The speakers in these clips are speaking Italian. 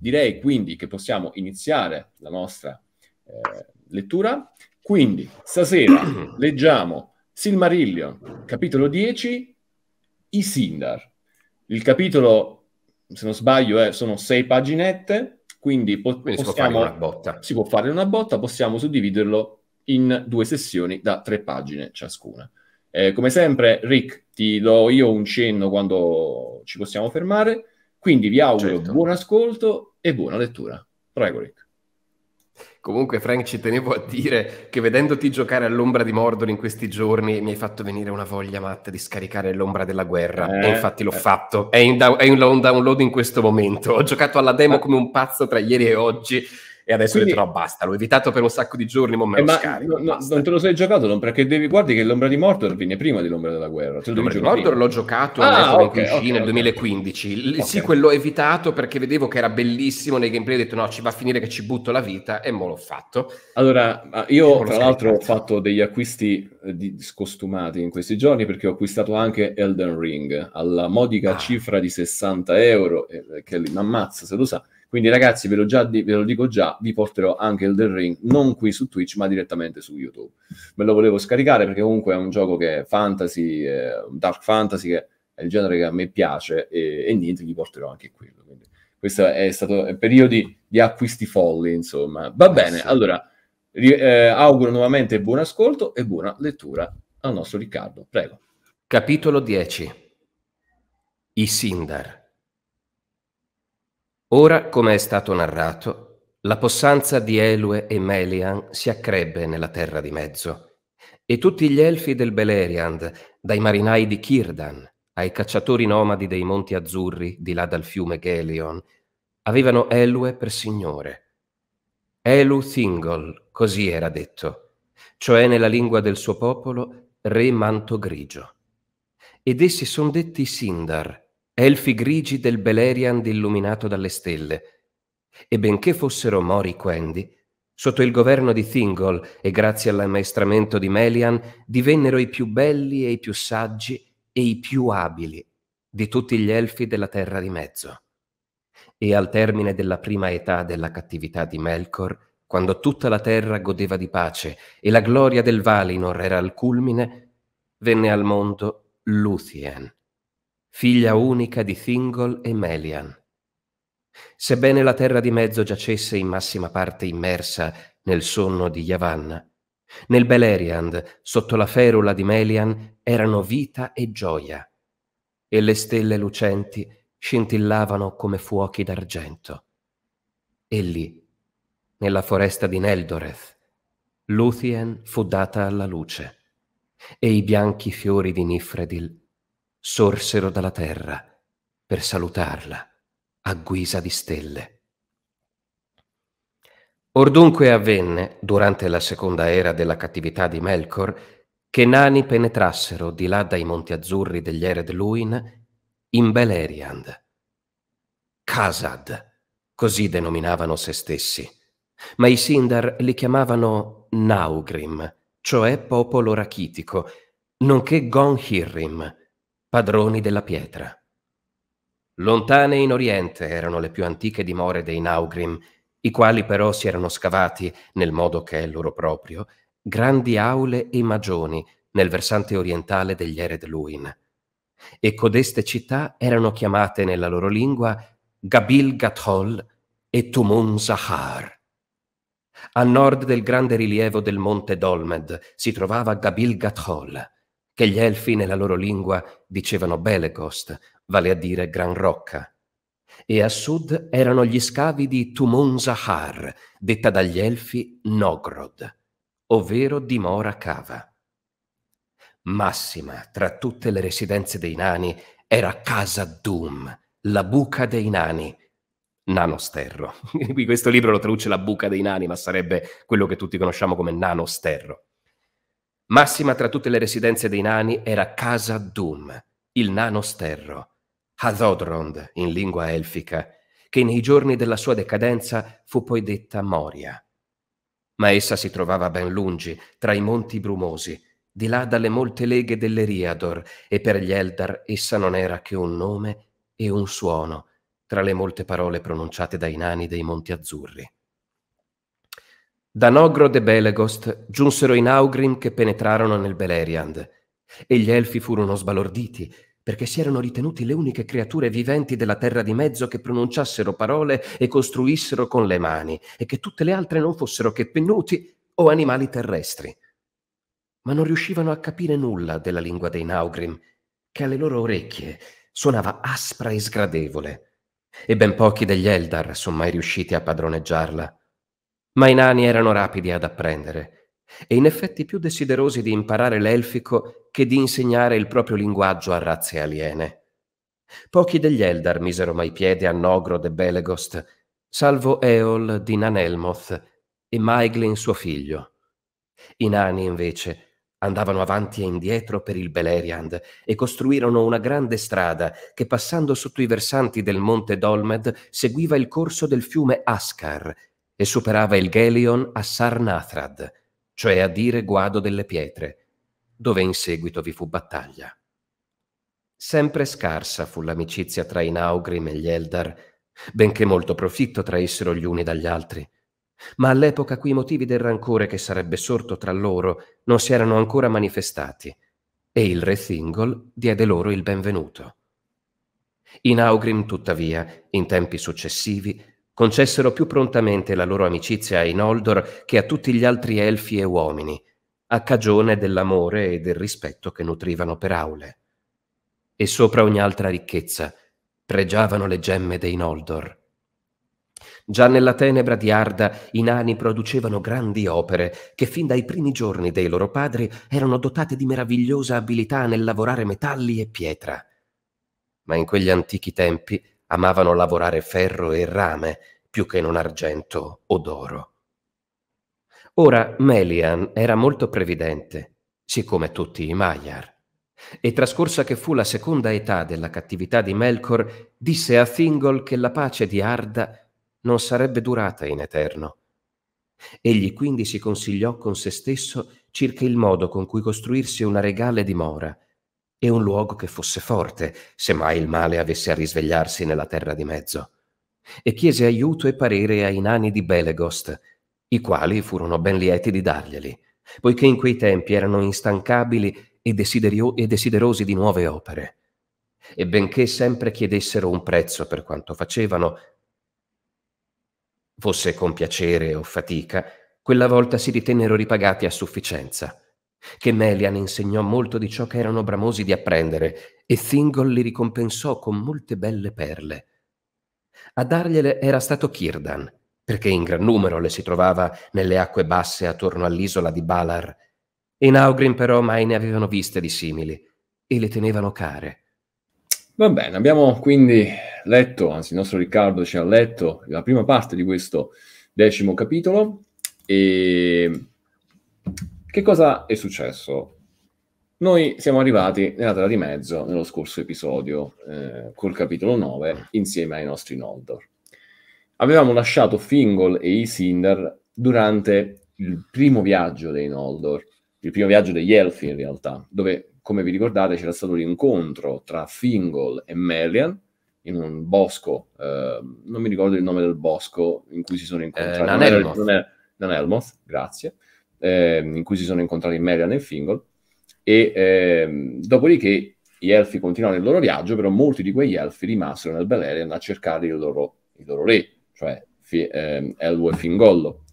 Direi quindi che possiamo iniziare la nostra eh, lettura. Quindi stasera leggiamo Silmarillion, capitolo 10, i Sindar. Il capitolo, se non sbaglio, eh, sono sei paginette, quindi, po- quindi possiamo, si può fare una botta, possiamo suddividerlo in due sessioni da tre pagine ciascuna. Eh, come sempre, Rick, ti do io un cenno quando ci possiamo fermare quindi vi auguro certo. buon ascolto e buona lettura. Prego, Rick. Comunque, Frank, ci tenevo a dire che vedendoti giocare all'ombra di Mordor in questi giorni mi hai fatto venire una voglia matta di scaricare l'ombra della guerra. Eh, e infatti l'ho eh. fatto. È in, da- è in download in questo momento. Ho giocato alla demo eh. come un pazzo tra ieri e oggi e adesso Quindi... ho detto no basta, l'ho evitato per un sacco di giorni, ma me eh, lo ma scarico. No, non te lo sei giocato non, perché devi, guardi che l'ombra di Mordor viene prima dell'ombra della guerra. L'ombra di Mordor prima. l'ho giocato ah, okay, in cucina okay, nel 2015, okay. il sequel l'ho evitato perché vedevo che era bellissimo nei gameplay, ho detto no ci va a finire che ci butto la vita e mo l'ho fatto. Allora io tra l'altro ho fatto degli acquisti eh, di, scostumati in questi giorni perché ho acquistato anche Elden Ring alla modica ah. cifra di 60 euro, eh, che mi ammazza se lo sa quindi ragazzi, ve lo, già, ve lo dico già, vi porterò anche il The Ring, non qui su Twitch, ma direttamente su YouTube. Me lo volevo scaricare perché comunque è un gioco che è fantasy, eh, dark fantasy, che è il genere che a me piace e, e niente, vi porterò anche quello. Quindi questo è stato un periodo di acquisti folli, insomma. Va eh bene, sì. allora eh, auguro nuovamente buon ascolto e buona lettura al nostro Riccardo. Prego. Capitolo 10. I Sindar. Ora, come è stato narrato, la possanza di Elue e Melian si accrebbe nella terra di mezzo, e tutti gli elfi del Beleriand, dai marinai di Kirdan ai cacciatori nomadi dei Monti Azzurri di là dal fiume Gelion, avevano Elue per signore. Elu Thingol, così era detto, cioè nella lingua del suo popolo re manto grigio. Ed essi son detti Sindar, elfi grigi del Beleriand illuminato dalle stelle, e benché fossero Mori Quendi, sotto il governo di Thingol e grazie all'ammaestramento di Melian, divennero i più belli e i più saggi e i più abili di tutti gli elfi della Terra di Mezzo. E al termine della prima età della cattività di Melkor, quando tutta la terra godeva di pace e la gloria del Valinor era al culmine, venne al mondo Luthien, figlia unica di Thingol e Melian. Sebbene la terra di mezzo giacesse in massima parte immersa nel sonno di Yavanna, nel Beleriand, sotto la ferula di Melian, erano vita e gioia, e le stelle lucenti scintillavano come fuochi d'argento. E lì, nella foresta di Neldoreth, Luthien fu data alla luce, e i bianchi fiori di Nifredil sorsero dalla terra per salutarla a guisa di stelle. Or dunque avvenne, durante la seconda era della cattività di Melkor, che nani penetrassero di là dai monti azzurri degli Ered Luin in Beleriand. Kasad, così denominavano se stessi, ma i Sindar li chiamavano Naugrim, cioè popolo rachitico, nonché Gonhirrim, padroni della pietra. Lontane in oriente erano le più antiche dimore dei Naugrim, i quali però si erano scavati, nel modo che è loro proprio, grandi aule e magioni nel versante orientale degli Ered Luin. E codeste città erano chiamate nella loro lingua Gabil Gathol e Tumun Zahar. A nord del grande rilievo del monte Dolmed si trovava Gabil Gathol, che gli elfi nella loro lingua dicevano Belegost, vale a dire Gran Rocca, e a sud erano gli scavi di Tumon Zahar, detta dagli elfi Nogrod, ovvero dimora cava. Massima tra tutte le residenze dei nani era Casa Doom, la buca dei nani, nanosterro. Questo libro lo traduce la buca dei nani, ma sarebbe quello che tutti conosciamo come nanosterro. Massima tra tutte le residenze dei nani era Casa Dum, il nano sterro, Hadodrond in lingua elfica, che nei giorni della sua decadenza fu poi detta Moria. Ma essa si trovava ben lungi, tra i monti brumosi, di là dalle molte leghe dell'Eriador, e per gli Eldar essa non era che un nome e un suono, tra le molte parole pronunciate dai nani dei Monti Azzurri. Da Nogro e Belegost giunsero i Naugrim che penetrarono nel Beleriand, e gli Elfi furono sbalorditi, perché si erano ritenuti le uniche creature viventi della terra di mezzo che pronunciassero parole e costruissero con le mani, e che tutte le altre non fossero che pennuti o animali terrestri. Ma non riuscivano a capire nulla della lingua dei Naugrim, che alle loro orecchie suonava aspra e sgradevole, e ben pochi degli Eldar sono mai riusciti a padroneggiarla. Ma i nani erano rapidi ad apprendere e in effetti più desiderosi di imparare l'elfico che di insegnare il proprio linguaggio a razze aliene. Pochi degli Eldar misero mai piede a Nogro de Belegost, salvo Eol di Nanelmoth e Maeglin suo figlio. I nani, invece, andavano avanti e indietro per il Beleriand e costruirono una grande strada che, passando sotto i versanti del monte Dolmed, seguiva il corso del fiume Ascar e superava il Gelion a Sarnathrad, cioè a dire guado delle pietre, dove in seguito vi fu battaglia. Sempre scarsa fu l'amicizia tra i Naugrim e gli Eldar, benché molto profitto traessero gli uni dagli altri. Ma all'epoca quei motivi del rancore che sarebbe sorto tra loro non si erano ancora manifestati, e il re Thingol diede loro il benvenuto. I Naugrim, tuttavia, in tempi successivi, concessero più prontamente la loro amicizia ai Noldor che a tutti gli altri elfi e uomini, a cagione dell'amore e del rispetto che nutrivano per Aule. E sopra ogni altra ricchezza pregiavano le gemme dei Noldor. Già nella tenebra di Arda i nani producevano grandi opere che fin dai primi giorni dei loro padri erano dotate di meravigliosa abilità nel lavorare metalli e pietra. Ma in quegli antichi tempi amavano lavorare ferro e rame più che non argento o d'oro. Ora Melian era molto previdente, siccome tutti i Maiar, e trascorsa che fu la seconda età della cattività di Melkor, disse a Thingol che la pace di Arda non sarebbe durata in eterno. Egli quindi si consigliò con se stesso circa il modo con cui costruirsi una regale dimora e un luogo che fosse forte, se mai il male avesse a risvegliarsi nella terra di mezzo. E chiese aiuto e parere ai nani di Belegost, i quali furono ben lieti di darglieli, poiché in quei tempi erano instancabili e, desiderio- e desiderosi di nuove opere. E benché sempre chiedessero un prezzo per quanto facevano, fosse con piacere o fatica, quella volta si ritennero ripagati a sufficienza che Melian insegnò molto di ciò che erano bramosi di apprendere, e Thingol li ricompensò con molte belle perle. A dargliele era stato Kirdan, perché in gran numero le si trovava nelle acque basse attorno all'isola di Balar. In Augrin però mai ne avevano viste di simili, e le tenevano care. Va bene, abbiamo quindi letto, anzi il nostro Riccardo ci ha letto la prima parte di questo decimo capitolo, e che cosa è successo? Noi siamo arrivati nella terra di mezzo nello scorso episodio, eh, col capitolo 9, insieme ai nostri Noldor. Avevamo lasciato Fingol e Isinder durante il primo viaggio dei Noldor, il primo viaggio degli Elfi in realtà, dove, come vi ricordate, c'era stato l'incontro tra Fingol e Melian in un bosco, eh, non mi ricordo il nome del bosco in cui si sono incontrati. Eh, non, è, grazie ehm, in cui si sono incontrati Merian e Fingol. e ehm, dopodiché gli elfi continuarono il loro viaggio, però molti di quegli elfi rimasero nel Beleriand a cercare il loro, il loro re, cioè fi, ehm, Elwo e Fingollo.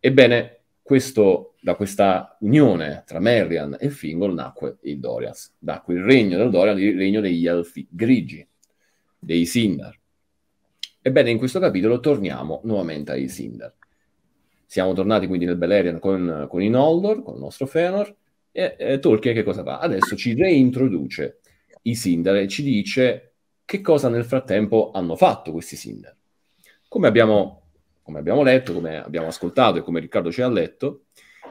Ebbene, questo, da questa unione tra Merian e Fingol nacque il Dorias, nacque il regno del Dorias, il regno degli elfi grigi, dei Sindar. Ebbene, in questo capitolo torniamo nuovamente ai Sindar. Siamo tornati quindi nel Beleriand con, con i Noldor, con il nostro Fëanor, e, e Tolkien che cosa fa? Adesso ci reintroduce i Sindar e ci dice che cosa nel frattempo hanno fatto questi Sindar. Come abbiamo, come abbiamo letto, come abbiamo ascoltato e come Riccardo ci ha letto,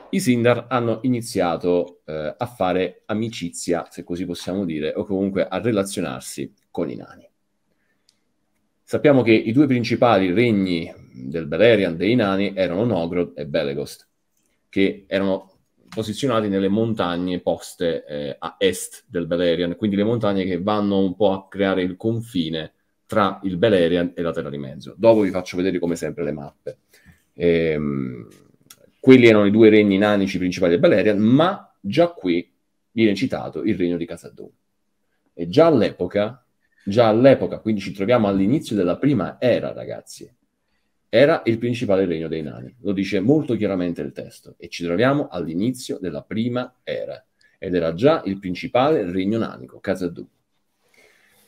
i Sindar hanno iniziato eh, a fare amicizia, se così possiamo dire, o comunque a relazionarsi con i nani. Sappiamo che i due principali regni del Beleriand, dei Nani, erano Nogrod e Belegost, che erano posizionati nelle montagne poste eh, a est del Beleriand, quindi le montagne che vanno un po' a creare il confine tra il Beleriand e la Terra di Mezzo. Dopo vi faccio vedere come sempre le mappe. Ehm, quelli erano i due regni nanici principali del Beleriand, ma già qui viene citato il regno di Casadun. E già all'epoca, già all'epoca, quindi ci troviamo all'inizio della prima era, ragazzi, era il principale regno dei nani, lo dice molto chiaramente il testo, e ci troviamo all'inizio della prima era, ed era già il principale regno nanico, khazad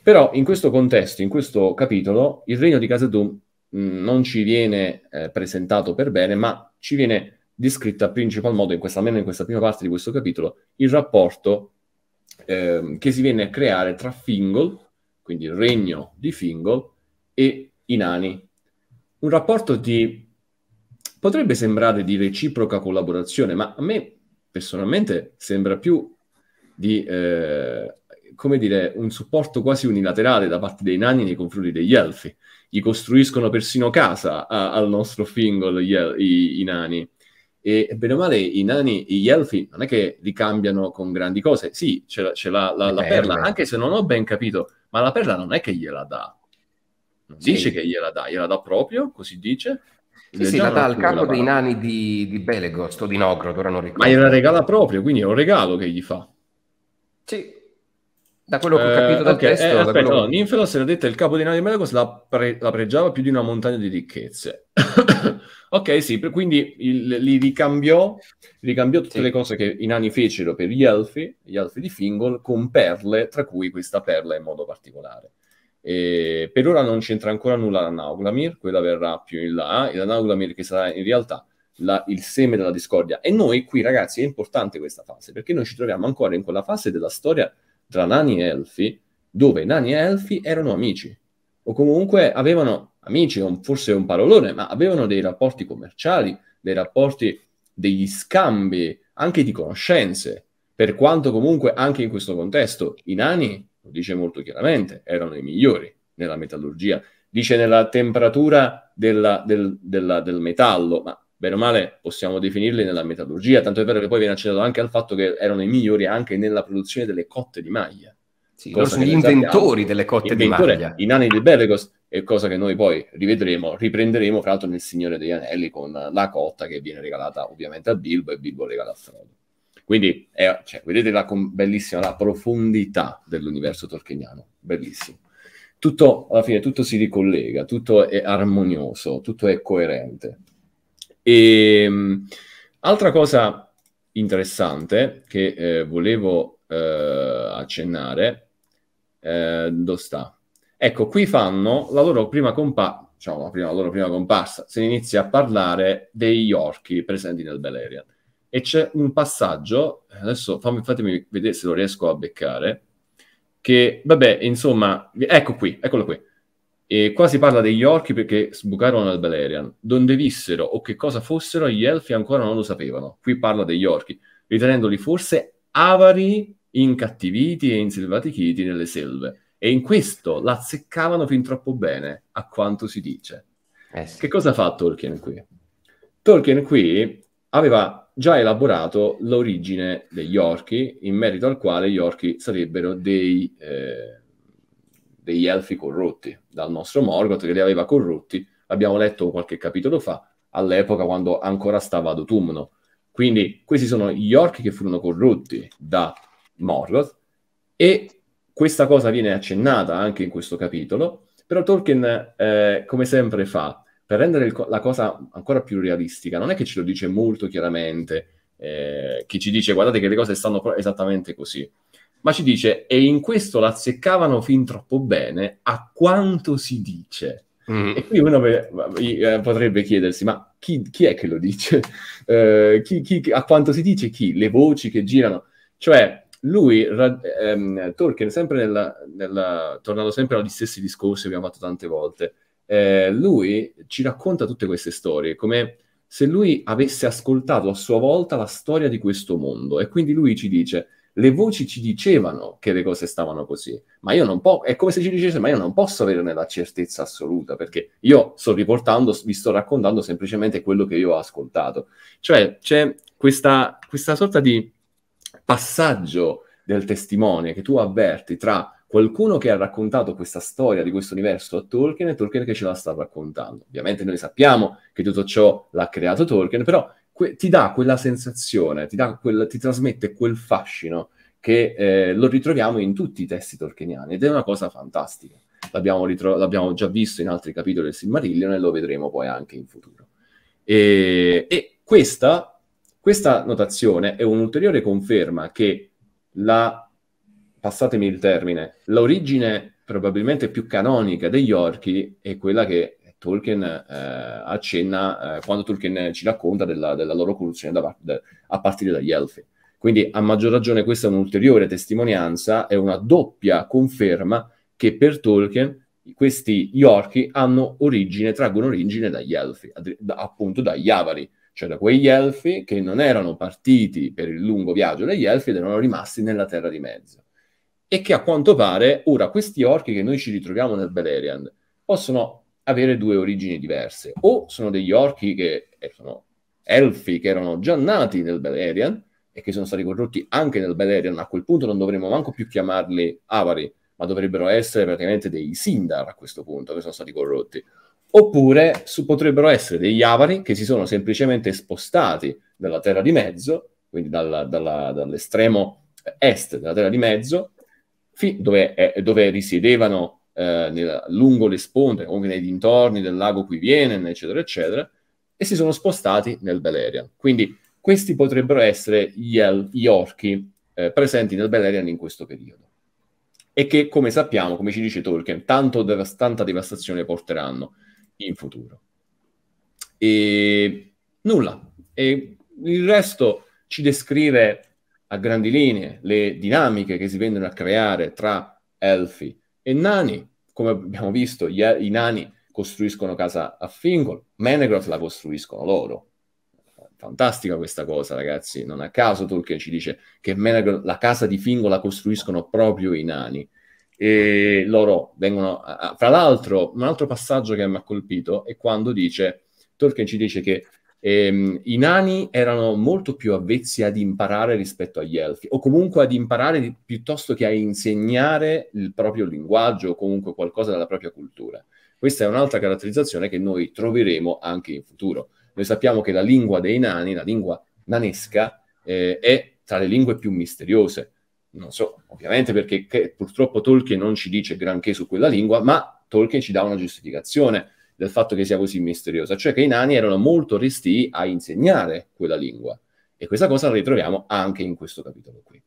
Però in questo contesto, in questo capitolo, il regno di khazad mm, non ci viene eh, presentato per bene, ma ci viene descritta a principal modo, in questa, almeno in questa prima parte di questo capitolo, il rapporto eh, che si viene a creare tra Fingol, quindi il regno di Fingol, e i nani un rapporto di... potrebbe sembrare di reciproca collaborazione, ma a me personalmente sembra più di, eh, come dire, un supporto quasi unilaterale da parte dei nani nei confronti degli elfi. Gli costruiscono persino casa a, al nostro Fingol el- i, i, nani. E bene o male i nani, gli elfi, non è che li cambiano con grandi cose. Sì, c'è, c'è la, la, la perla, anche se non ho ben capito, ma la perla non è che gliela dà non sì. dice che gliela dà, gliela dà proprio, così dice. Sì, sì, la dà al capo dei nani di, di Belegost o di Nogrod, ora non ricordo. Ma gliela regala proprio, quindi è un regalo che gli fa. Sì, da quello che ho eh, capito eh, dal okay. testo... Eh, aspetta, quello... no, Ninfelos era detta il capo dei nani di Belegost la, pre- la pregiava più di una montagna di ricchezze. ok, sì, per, quindi il, li ricambiò, ricambiò tutte sì. le cose che i nani fecero per gli elfi, gli elfi di Fingol, con perle, tra cui questa perla in modo particolare. E per ora non c'entra ancora nulla la Nauglamir, quella verrà più in là, e la Nauglamir che sarà in realtà la, il seme della discordia. E noi qui, ragazzi, è importante questa fase, perché noi ci troviamo ancora in quella fase della storia tra nani e elfi, dove nani e elfi erano amici, o comunque avevano amici, forse un parolone, ma avevano dei rapporti commerciali, dei rapporti, degli scambi, anche di conoscenze, per quanto comunque anche in questo contesto i nani lo dice molto chiaramente, erano i migliori nella metallurgia. Dice nella temperatura della, del, della, del metallo, ma bene o male possiamo definirli nella metallurgia, tanto è vero che poi viene accennato anche al fatto che erano i migliori anche nella produzione delle cotte di maglia. Sì, loro sono gli inventori delle cotte di maglia. I nani di Bellegos è cosa che noi poi rivedremo, riprenderemo fra l'altro nel Signore degli Anelli con la cotta che viene regalata ovviamente a Bilbo e Bilbo regala a Frodo. Quindi è, cioè, vedete la com- bellissima la profondità dell'universo tolkieniano, bellissimo. Tutto, alla fine tutto si ricollega, tutto è armonioso, tutto è coerente. E, ehm, altra cosa interessante che eh, volevo eh, accennare, eh, dove sta? Ecco, qui fanno la loro prima compa- diciamo, la, prima, la loro prima comparsa, si inizia a parlare degli orchi presenti nel Beleriand e c'è un passaggio, adesso fammi, fatemi vedere se lo riesco a beccare, che vabbè, insomma, ecco qui, eccolo qui. E qua si parla degli orchi perché sbucarono dal Beleriand. Donde vissero o che cosa fossero, gli elfi ancora non lo sapevano. Qui parla degli orchi, ritenendoli forse avari, incattiviti e inselvatichiti nelle selve. E in questo l'azzeccavano fin troppo bene, a quanto si dice. Eh sì. Che cosa fa Tolkien qui? Tolkien qui aveva già elaborato l'origine degli orchi, in merito al quale gli orchi sarebbero dei, eh, degli elfi corrotti dal nostro Morgoth, che li aveva corrotti, abbiamo letto qualche capitolo fa, all'epoca quando ancora stava ad autunno. Quindi questi sono gli orchi che furono corrotti da Morgoth e questa cosa viene accennata anche in questo capitolo, però Tolkien, eh, come sempre fa, per rendere il, la cosa ancora più realistica, non è che ce lo dice molto chiaramente, eh, che ci dice guardate che le cose stanno esattamente così, ma ci dice e in questo la azzeccavano fin troppo bene a quanto si dice. Mm. E qui uno eh, potrebbe chiedersi, ma chi, chi è che lo dice? Eh, chi, chi, a quanto si dice chi? Le voci che girano? Cioè, lui, ehm, Tolkien, sempre nella, nella, tornando sempre agli stessi discorsi che abbiamo fatto tante volte, eh, lui ci racconta tutte queste storie come se lui avesse ascoltato a sua volta la storia di questo mondo e quindi lui ci dice le voci ci dicevano che le cose stavano così, ma io non posso, è come se ci dicesse, ma io non posso averne la certezza assoluta, perché io sto riportando, vi sto raccontando semplicemente quello che io ho ascoltato. Cioè c'è questa, questa sorta di passaggio del testimone che tu avverti tra qualcuno che ha raccontato questa storia di questo universo a Tolkien è Tolkien che ce la sta raccontando. Ovviamente noi sappiamo che tutto ciò l'ha creato Tolkien, però que- ti dà quella sensazione, ti, quel, ti trasmette quel fascino che eh, lo ritroviamo in tutti i testi tolkieniani ed è una cosa fantastica. L'abbiamo, ritro- l'abbiamo già visto in altri capitoli del Silmarillion e lo vedremo poi anche in futuro. E, e questa, questa notazione è un'ulteriore conferma che la passatemi il termine, l'origine probabilmente più canonica degli orchi è quella che Tolkien eh, accenna eh, quando Tolkien ci racconta della, della loro corruzione da, da, a partire dagli elfi. Quindi a maggior ragione questa è un'ulteriore testimonianza, è una doppia conferma che per Tolkien questi orchi hanno origine, traggono origine dagli elfi, da, appunto dagli avari, cioè da quegli elfi che non erano partiti per il lungo viaggio degli elfi ed erano rimasti nella terra di mezzo e che a quanto pare ora questi orchi che noi ci ritroviamo nel Beleriand possono avere due origini diverse. O sono degli orchi che eh, sono elfi che erano già nati nel Beleriand e che sono stati corrotti anche nel Beleriand, a quel punto non dovremmo manco più chiamarli avari, ma dovrebbero essere praticamente dei Sindar a questo punto che sono stati corrotti. Oppure su, potrebbero essere degli avari che si sono semplicemente spostati dalla Terra di Mezzo, quindi dalla, dalla, dall'estremo est della Terra di Mezzo, dove, eh, dove risiedevano eh, nel, lungo le sponde, comunque nei dintorni del lago qui Quivienen, eccetera, eccetera, e si sono spostati nel Beleriand. Quindi questi potrebbero essere gli, gli orchi eh, presenti nel Beleriand in questo periodo e che, come sappiamo, come ci dice Tolkien, tanto dev- tanta devastazione porteranno in futuro. E nulla. E il resto ci descrive a grandi linee le dinamiche che si vengono a creare tra elfi e nani. Come abbiamo visto, gli, i nani costruiscono casa a Fingol, Menegroth la costruiscono loro. Fantastica questa cosa, ragazzi. Non a caso Tolkien ci dice che Menegroth, la casa di Fingol la costruiscono proprio i nani. E loro vengono... A... Fra l'altro, un altro passaggio che mi ha colpito è quando dice... Tolkien ci dice che Ehm, I nani erano molto più avvezzi ad imparare rispetto agli elfi, o comunque ad imparare di, piuttosto che a insegnare il proprio linguaggio o comunque qualcosa della propria cultura. Questa è un'altra caratterizzazione che noi troveremo anche in futuro. Noi sappiamo che la lingua dei nani, la lingua nanesca, eh, è tra le lingue più misteriose. Non so, ovviamente perché che, purtroppo Tolkien non ci dice granché su quella lingua, ma Tolkien ci dà una giustificazione del fatto che sia così misteriosa, cioè che i nani erano molto resti a insegnare quella lingua. E questa cosa la ritroviamo anche in questo capitolo qui.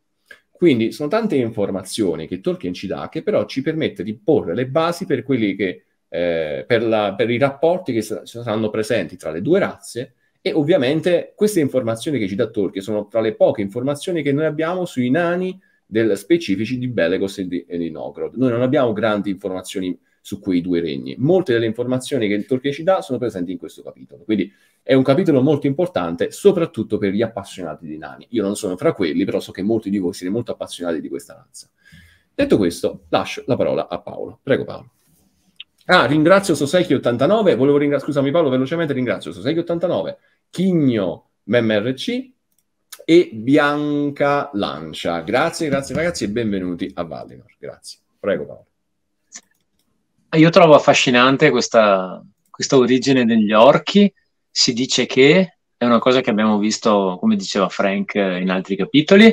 Quindi sono tante informazioni che Tolkien ci dà, che però ci permette di porre le basi per, che, eh, per, la, per i rapporti che saranno presenti tra le due razze e ovviamente queste informazioni che ci dà Tolkien sono tra le poche informazioni che noi abbiamo sui nani del, specifici di Belegos e di, e di Nogrod. Noi non abbiamo grandi informazioni su quei due regni. Molte delle informazioni che il Tolkien ci dà sono presenti in questo capitolo, quindi è un capitolo molto importante, soprattutto per gli appassionati di nani. Io non sono fra quelli, però so che molti di voi siete molto appassionati di questa razza. Detto questo, lascio la parola a Paolo. Prego Paolo. Ah, ringrazio Soseki89, volevo ringraziare, scusami Paolo, velocemente ringrazio Soseki89, Chigno MMRC e Bianca Lancia. Grazie, grazie ragazzi e benvenuti a Valinor. Grazie. Prego Paolo. Io trovo affascinante questa, questa origine degli orchi. Si dice che è una cosa che abbiamo visto, come diceva Frank, in altri capitoli.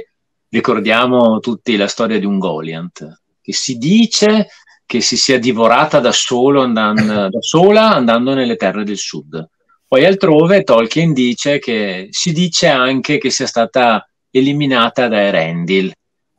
Ricordiamo tutti la storia di un Goliath, che si dice che si sia divorata da, andando, da sola andando nelle terre del sud. Poi altrove Tolkien dice che si dice anche che sia stata eliminata da Erendil,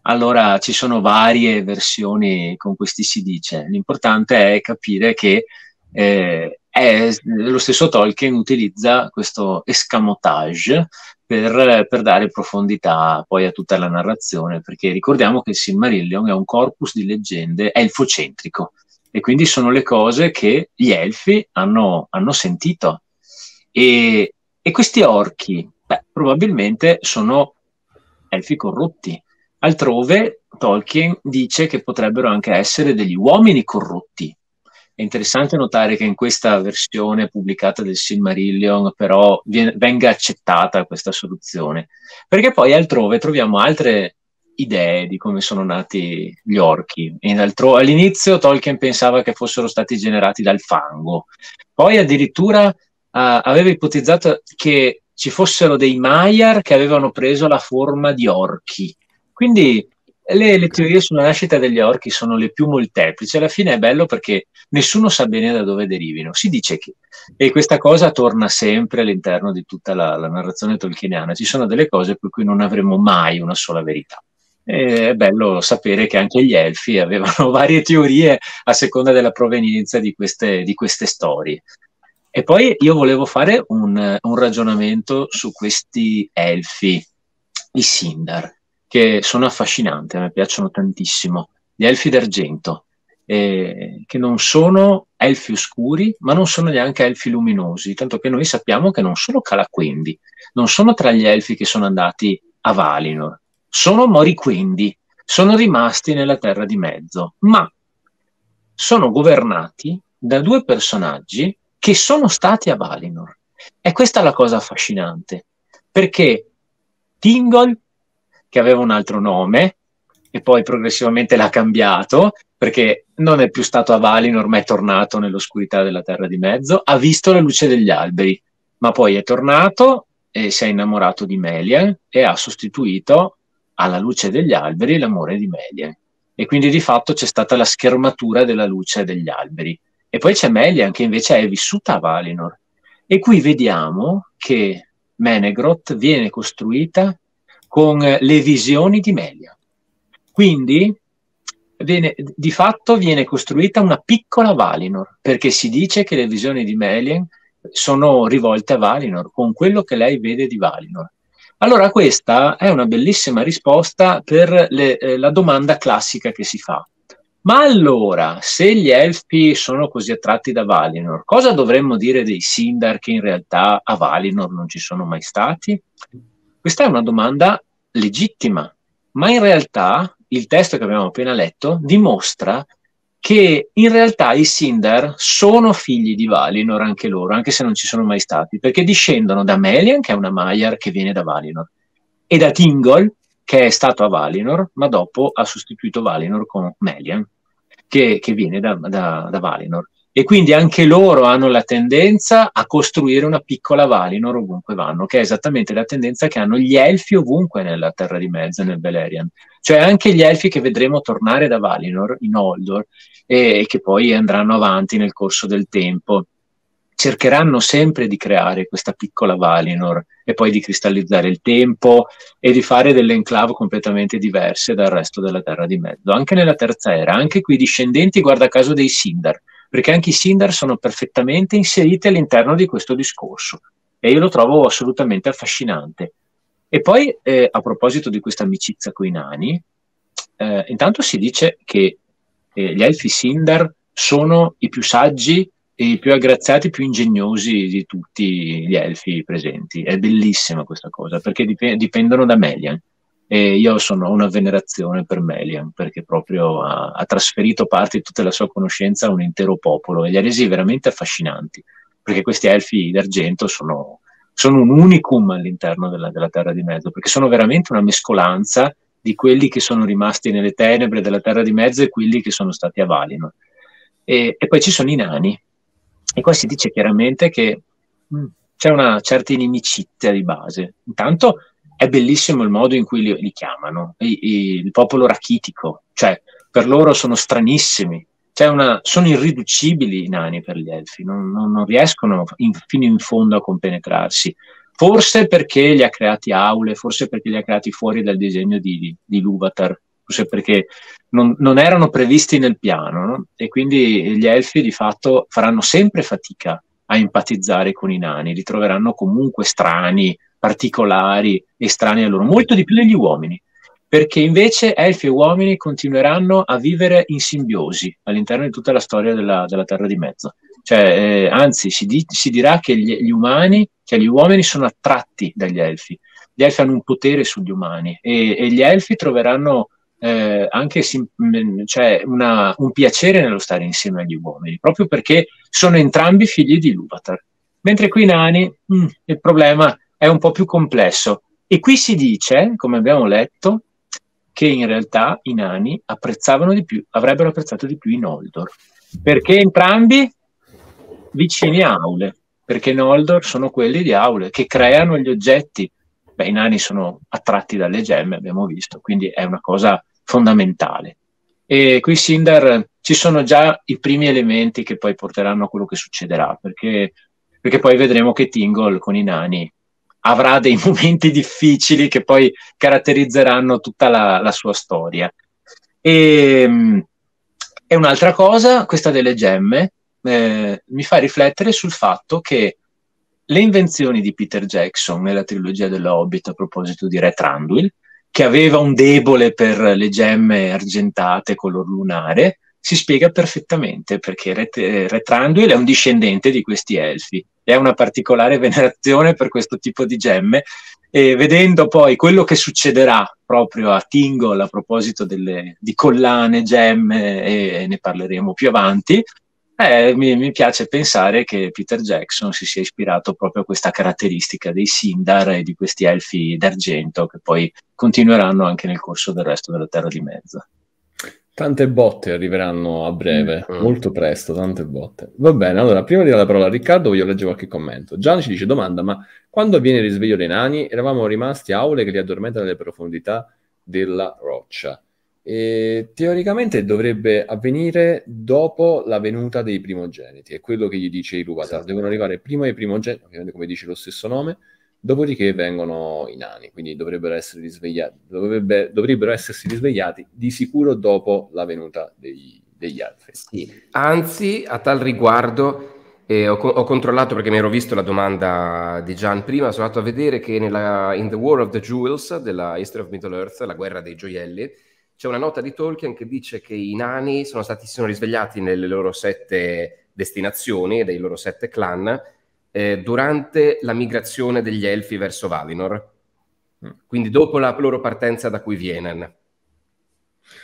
allora ci sono varie versioni con questi si dice, cioè, l'importante è capire che eh, è, lo stesso Tolkien utilizza questo escamotage per, per, dare profondità poi a tutta la narrazione, perché ricordiamo che il Silmarillion è un corpus di leggende elfocentrico e quindi sono le cose che gli elfi hanno, hanno sentito. E, e, questi orchi, beh, probabilmente sono elfi corrotti, Altrove Tolkien dice che potrebbero anche essere degli uomini corrotti. È interessante notare che in questa versione pubblicata del Silmarillion però viene, venga accettata questa soluzione, perché poi altrove troviamo altre idee di come sono nati gli orchi. Altro, all'inizio Tolkien pensava che fossero stati generati dal fango, poi addirittura uh, aveva ipotizzato che ci fossero dei Maiar che avevano preso la forma di orchi. Quindi le, le, teorie sulla nascita degli orchi sono le più molteplici. Alla fine è bello perché nessuno sa bene da dove derivino. Si dice che, e questa cosa torna sempre all'interno di tutta la, la narrazione tolkieniana, ci sono delle cose per cui non avremo mai una sola verità. è bello sapere che anche gli elfi avevano varie teorie a seconda della provenienza di queste, di queste storie. E poi io volevo fare un, un ragionamento su questi elfi, i Sindar che sono affascinanti, a me piacciono tantissimo. Gli elfi d'argento, eh, che non sono elfi oscuri, ma non sono neanche elfi luminosi, tanto che noi sappiamo che non sono calaquendi, non sono tra gli elfi che sono andati a Valinor, sono moriquendi, sono rimasti nella terra di mezzo, ma sono governati da due personaggi che sono stati a Valinor. E questa è la cosa affascinante, perché Tingol che aveva un altro nome e poi progressivamente l'ha cambiato perché non è più stato a Valin, ormai è tornato nell'oscurità della Terra di Mezzo, ha visto la luce degli alberi, ma poi è tornato e si è innamorato di Melian e ha sostituito alla luce degli alberi l'amore di Melian. E quindi di fatto c'è stata la schermatura della luce degli alberi. E poi c'è Melian che invece è vissuta a Valinor. E qui vediamo che Menegroth viene costruita con eh, le visioni di Melia. Quindi viene, di fatto viene costruita una piccola Valinor, perché si dice che le visioni di Melian sono rivolte a Valinor, con quello che lei vede di Valinor. Allora questa è una bellissima risposta per le, eh, la domanda classica che si fa. Ma allora, se gli elfi sono così attratti da Valinor, cosa dovremmo dire dei Sindar che in realtà a Valinor non ci sono mai stati? Questa è una domanda legittima, ma in realtà il testo che abbiamo appena letto dimostra che in realtà i Sindar sono figli di Valinor anche loro, anche se non ci sono mai stati, perché discendono da Melian, che è una Maiar che viene da Valinor, e da Tingol, che è stato a Valinor, ma dopo ha sostituito Valinor con Melian, che, che viene da, da, da Valinor e quindi anche loro hanno la tendenza a costruire una piccola Valinor ovunque vanno, che è esattamente la tendenza che hanno gli elfi ovunque nella Terra di Mezzo, nel Beleriand. Cioè anche gli elfi che vedremo tornare da Valinor in Oldor e, e che poi andranno avanti nel corso del tempo, cercheranno sempre di creare questa piccola Valinor e poi di cristallizzare il tempo e di fare delle enclave completamente diverse dal resto della Terra di Mezzo. Anche nella Terza Era, anche qui discendenti, guarda caso, dei Sindar perché anche i Sindar sono perfettamente inseriti all'interno di questo discorso e io lo trovo assolutamente affascinante. E poi, eh, a proposito di questa amicizia con i nani, eh, intanto si dice che eh, gli elfi Sindar sono i più saggi, i più aggraziati, i più ingegnosi di tutti gli elfi presenti. È bellissima questa cosa, perché dip- dipendono da Melian e io sono una venerazione per Melian perché proprio ha, ha trasferito parte di tutta la sua conoscenza a un intero popolo e li ha resi veramente affascinanti perché questi elfi d'argento sono, sono un unicum all'interno della, della, Terra di Mezzo perché sono veramente una mescolanza di quelli che sono rimasti nelle tenebre della Terra di Mezzo e quelli che sono stati a Valinor e, e poi ci sono i nani e qua si dice chiaramente che mh, mm, c'è una certa inimicizia di base intanto è bellissimo il modo in cui li, li chiamano, I, i, il popolo rachitico, cioè per loro sono stranissimi, cioè una, sono irriducibili i nani per gli elfi, non, non, non riescono in, fino in fondo a compenetrarsi, forse perché li ha creati Aule, forse perché li ha creati fuori dal disegno di, di Luvatar, forse perché non, non, erano previsti nel piano no? e quindi gli elfi di fatto faranno sempre fatica a empatizzare con i nani, li troveranno comunque strani, particolari, e strani a loro, molto di più degli uomini, perché invece elfi e uomini continueranno a vivere in simbiosi all'interno di tutta la storia della, della Terra di Mezzo. Cioè, eh, anzi, si, di, si, dirà che gli, gli umani, cioè gli uomini sono attratti dagli elfi, gli elfi hanno un potere sugli umani e, e gli elfi troveranno eh, anche sim- mm, cioè una, un piacere nello stare insieme agli uomini, proprio perché sono entrambi figli di Luvatar. Mentre qui i nani, mh, mm, il problema è un po' più complesso. E qui si dice, come abbiamo letto, che in realtà i nani apprezzavano di più, avrebbero apprezzato di più i Noldor, perché entrambi vicini a Aule, perché Noldor sono quelli di Aule che creano gli oggetti. Beh, i nani sono attratti dalle gemme, abbiamo visto, quindi è una cosa fondamentale. E qui Sindar ci sono già i primi elementi che poi porteranno a quello che succederà, perché, perché poi vedremo che Tingle con i nani avrà dei momenti difficili che poi caratterizzeranno tutta la, la sua storia. E, ehm, e, un'altra cosa, questa delle gemme, eh, mi fa riflettere sul fatto che le invenzioni di Peter Jackson nella trilogia dell'Hobbit a proposito di Re Tranduil, che aveva un debole per le gemme argentate color lunare, si spiega perfettamente perché Re, Re Tranduil è un discendente di questi elfi e ha una particolare venerazione per questo tipo di gemme. E vedendo poi quello che succederà proprio a Tingle a proposito delle, di collane, gemme, e ne parleremo più avanti, eh, mi, mi, piace pensare che Peter Jackson si sia ispirato proprio a questa caratteristica dei Sindar e di questi elfi d'argento che poi continueranno anche nel corso del resto della Terra di Mezzo. Tante botte arriveranno a breve, mm. molto presto, tante botte. Va bene, allora, prima di dare la parola a Riccardo voglio leggere qualche commento. Gian ci dice domanda, ma quando avviene il risveglio dei nani eravamo rimasti a aule che li addormentano nelle profondità della roccia. E, teoricamente dovrebbe avvenire dopo la venuta dei primogeniti, è quello che gli dice Iluvata. Esatto. Devono arrivare prima i primogeniti, ovviamente come dice lo stesso nome, dopodiché vengono i nani, quindi dovrebbero, essere dovrebbe, dovrebbero essersi risvegliati di sicuro dopo la venuta dei, degli altri. Sì. Anzi, a tal riguardo, eh, ho, ho, controllato perché mi ero visto la domanda di Gian prima, sono andato a vedere che nella, in The War of the Jewels della History of Middle Earth, la guerra dei gioielli, c'è una nota di Tolkien che dice che i nani sono stati sono risvegliati nelle loro sette destinazioni dei loro sette clan eh, durante la migrazione degli Elfi verso Valinor, mm. quindi dopo la loro partenza da cui Vienen.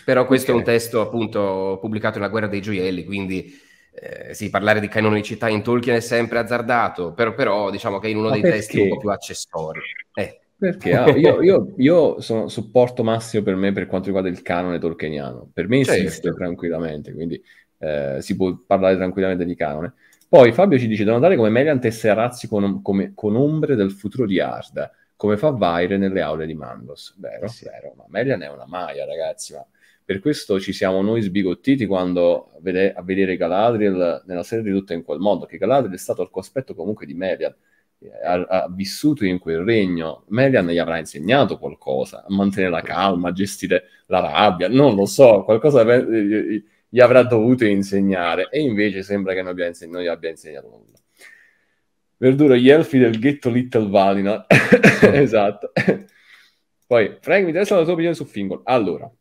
Però questo okay. è un testo appunto pubblicato nella Guerra dei Gioielli, quindi eh, sì, parlare di canonicità in Tolkien è sempre azzardato, però, però diciamo che è in uno Ma dei perché? testi un po' più accessori. Eh. Perché ah, io, io, io, sono supporto massimo per me per quanto riguarda il canone tolkieniano. Per me certo. esiste certo. tranquillamente, quindi eh, si può parlare tranquillamente di canone. Poi Fabio ci dice: Da notare come Melian tesse Razzi con, come, con ombre del futuro di Arda, come fa Vaire nelle aule di Mandos. Vero, sì. vero, ma Melian è una maia, ragazzi. Ma per questo ci siamo noi sbigottiti quando vede, a vedere Galadriel nella serie ridotta in quel modo, che Galadriel è stato al cospetto comunque di Melian, eh, ha, ha, vissuto in quel regno, Melian gli avrà insegnato qualcosa, a mantenere la calma, a gestire la rabbia, non lo so, qualcosa... Eh, eh, eh gli avrà dovuto insegnare e invece sembra che non, abbia inseg- non gli abbia insegnato nulla. Verduro, gli elfi del ghetto Little Valinor. esatto. Poi, Frank, mi interessa la tua opinione su Fingol. Allora,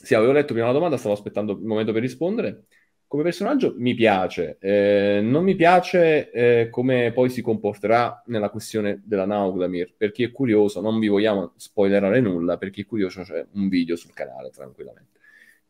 sì, avevo letto prima la domanda, stavo aspettando il momento per rispondere. Come personaggio mi piace, eh, non mi piace eh, come poi si comporterà nella questione della Naugdamir. Per chi è curioso, non vi vogliamo spoilerare nulla, per chi è curioso c'è un video sul canale tranquillamente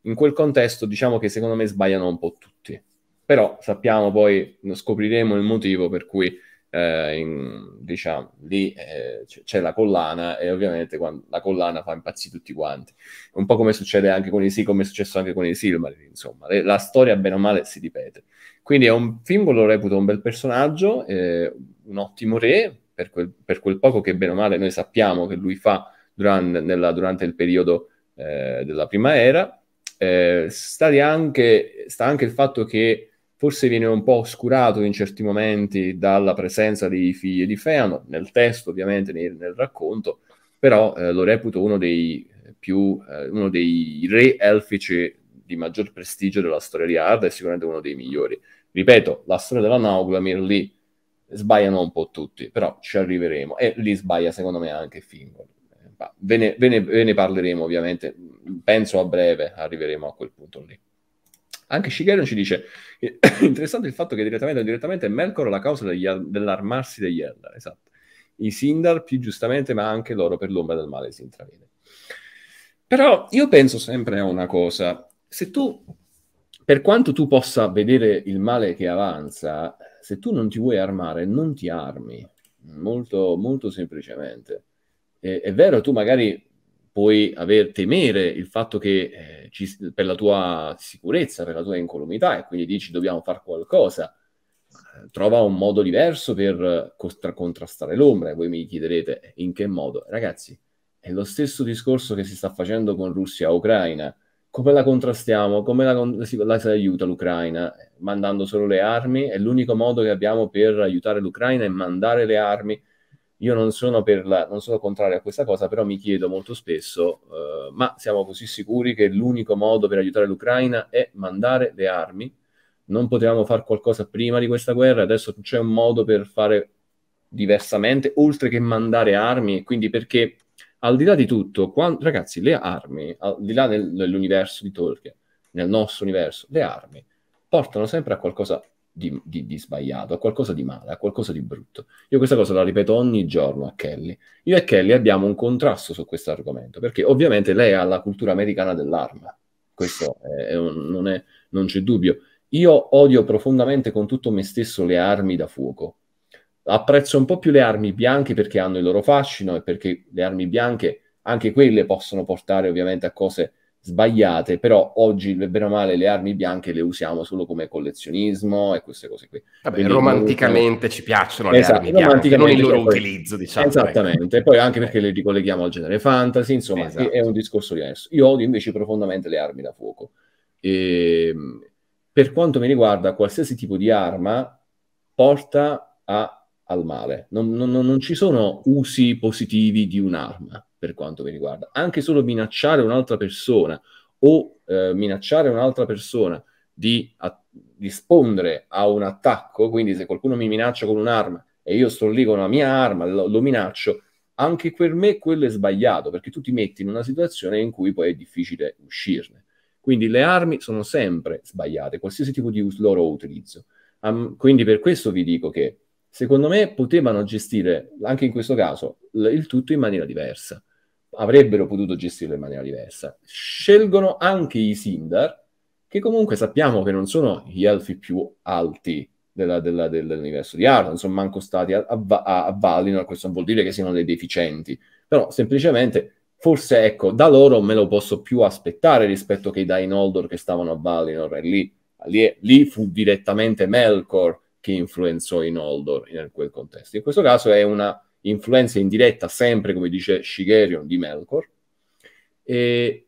in quel contesto diciamo che secondo me sbagliano un po' tutti. Però sappiamo poi, scopriremo il motivo per cui eh, in, diciamo, lì eh, c'è la collana e ovviamente quando, la collana fa impazzire tutti quanti. Un po' come succede anche con i sì, come è successo anche con i Silmarillion, insomma. Le, la storia bene o male si ripete. Quindi è un film, che lo reputo un bel personaggio, eh, un ottimo re, per quel, per quel, poco che bene o male noi sappiamo che lui fa durante, nella, durante il periodo eh, della prima era, eh, sta, anche, sta anche il fatto che forse viene un po' oscurato in certi momenti dalla presenza dei figli di Feano, nel testo ovviamente, nel, nel racconto, però eh, lo reputo uno dei, più, eh, uno dei re elfici di maggior prestigio della storia di Arda e sicuramente uno dei migliori. Ripeto, la storia della Nauglamir lì sbagliano un po' tutti, però ci arriveremo e lì sbaglia secondo me anche Fingol. Ah, ve ne, ve, ne, ve ne, parleremo ovviamente, penso a breve arriveremo a quel punto lì. Anche Shigeru ci dice, interessante il fatto che direttamente o indirettamente Melkor è la causa degli, dell'armarsi degli Eldar, esatto. I Sindar più giustamente, ma anche loro per l'ombra del male si intravede. Però io penso sempre a una cosa, se tu, per quanto tu possa vedere il male che avanza, se tu non ti vuoi armare, non ti armi, molto, molto semplicemente eh, è vero, tu magari puoi aver temere il fatto che eh, ci, per la tua sicurezza, per la tua incolumità, e quindi dici dobbiamo fare qualcosa, eh, trova un modo diverso per contra- contrastare l'ombra. E voi mi chiederete eh, in che modo? Ragazzi, è lo stesso discorso che si sta facendo con Russia Ucraina. Come la contrastiamo? Come la, con- la aiuta l'Ucraina? Mandando solo le armi? È l'unico modo che abbiamo per aiutare l'Ucraina e mandare le armi io non sono, per la, non sono, contrario a questa cosa, però mi chiedo molto spesso, eh, ma siamo così sicuri che l'unico modo per aiutare l'Ucraina è mandare le armi? Non potevamo fare qualcosa prima di questa guerra, adesso c'è un modo per fare diversamente, oltre che mandare armi, quindi perché al di là di tutto, quando, ragazzi, le armi, al di là del, dell'universo di Tolkien, nel nostro universo, le armi portano sempre a qualcosa di, di, di, sbagliato, a qualcosa di male, a qualcosa di brutto. Io questa cosa la ripeto ogni giorno a Kelly. Io e Kelly abbiamo un contrasto su questo argomento, perché ovviamente lei ha la cultura americana dell'arma, questo è, non, è, non c'è dubbio. Io odio profondamente con tutto me stesso le armi da fuoco. Apprezzo un po' più le armi bianche perché hanno il loro fascino e perché le armi bianche, anche quelle possono portare ovviamente a cose sbagliate, però oggi bene o male le armi bianche le usiamo solo come collezionismo e queste cose qui. Vabbè, Quindi romanticamente non... ci piacciono le esatto, armi bianche, non il loro poi... utilizzo, diciamo. Ecco. Esattamente, ecco. poi anche perché le ricolleghiamo al genere fantasy, insomma, esatto. è un discorso diverso. Io odio invece profondamente le armi da fuoco. E... Ehm, per quanto mi riguarda, qualsiasi tipo di arma porta a... al male. Non, non, non ci sono usi positivi di un'arma per quanto mi riguarda. Anche solo minacciare un'altra persona o eh, minacciare un'altra persona di a- rispondere a un attacco, quindi se qualcuno mi minaccia con un'arma e io sto lì con la mia arma, lo, lo minaccio, anche per me quello è sbagliato, perché tu ti metti in una situazione in cui poi è difficile uscirne. Quindi le armi sono sempre sbagliate, qualsiasi tipo di loro utilizzo. Um, quindi per questo vi dico che secondo me potevano gestire anche in questo caso l- il tutto in maniera diversa avrebbero potuto gestirlo in maniera diversa. Scelgono anche i Sindar, che comunque sappiamo che non sono gli elfi più alti della, della, dell'universo di Arda, insomma, manco stati a, a, a Valinor, questo non vuol dire che siano dei deficienti, però semplicemente forse ecco, da loro me lo posso più aspettare rispetto che dai Noldor che stavano a Valinor, e lì, lì, lì fu direttamente Melkor che influenzò i Noldor in quel contesto. In questo caso è una influenza indiretta sempre, come dice Shigerion di Melkor, e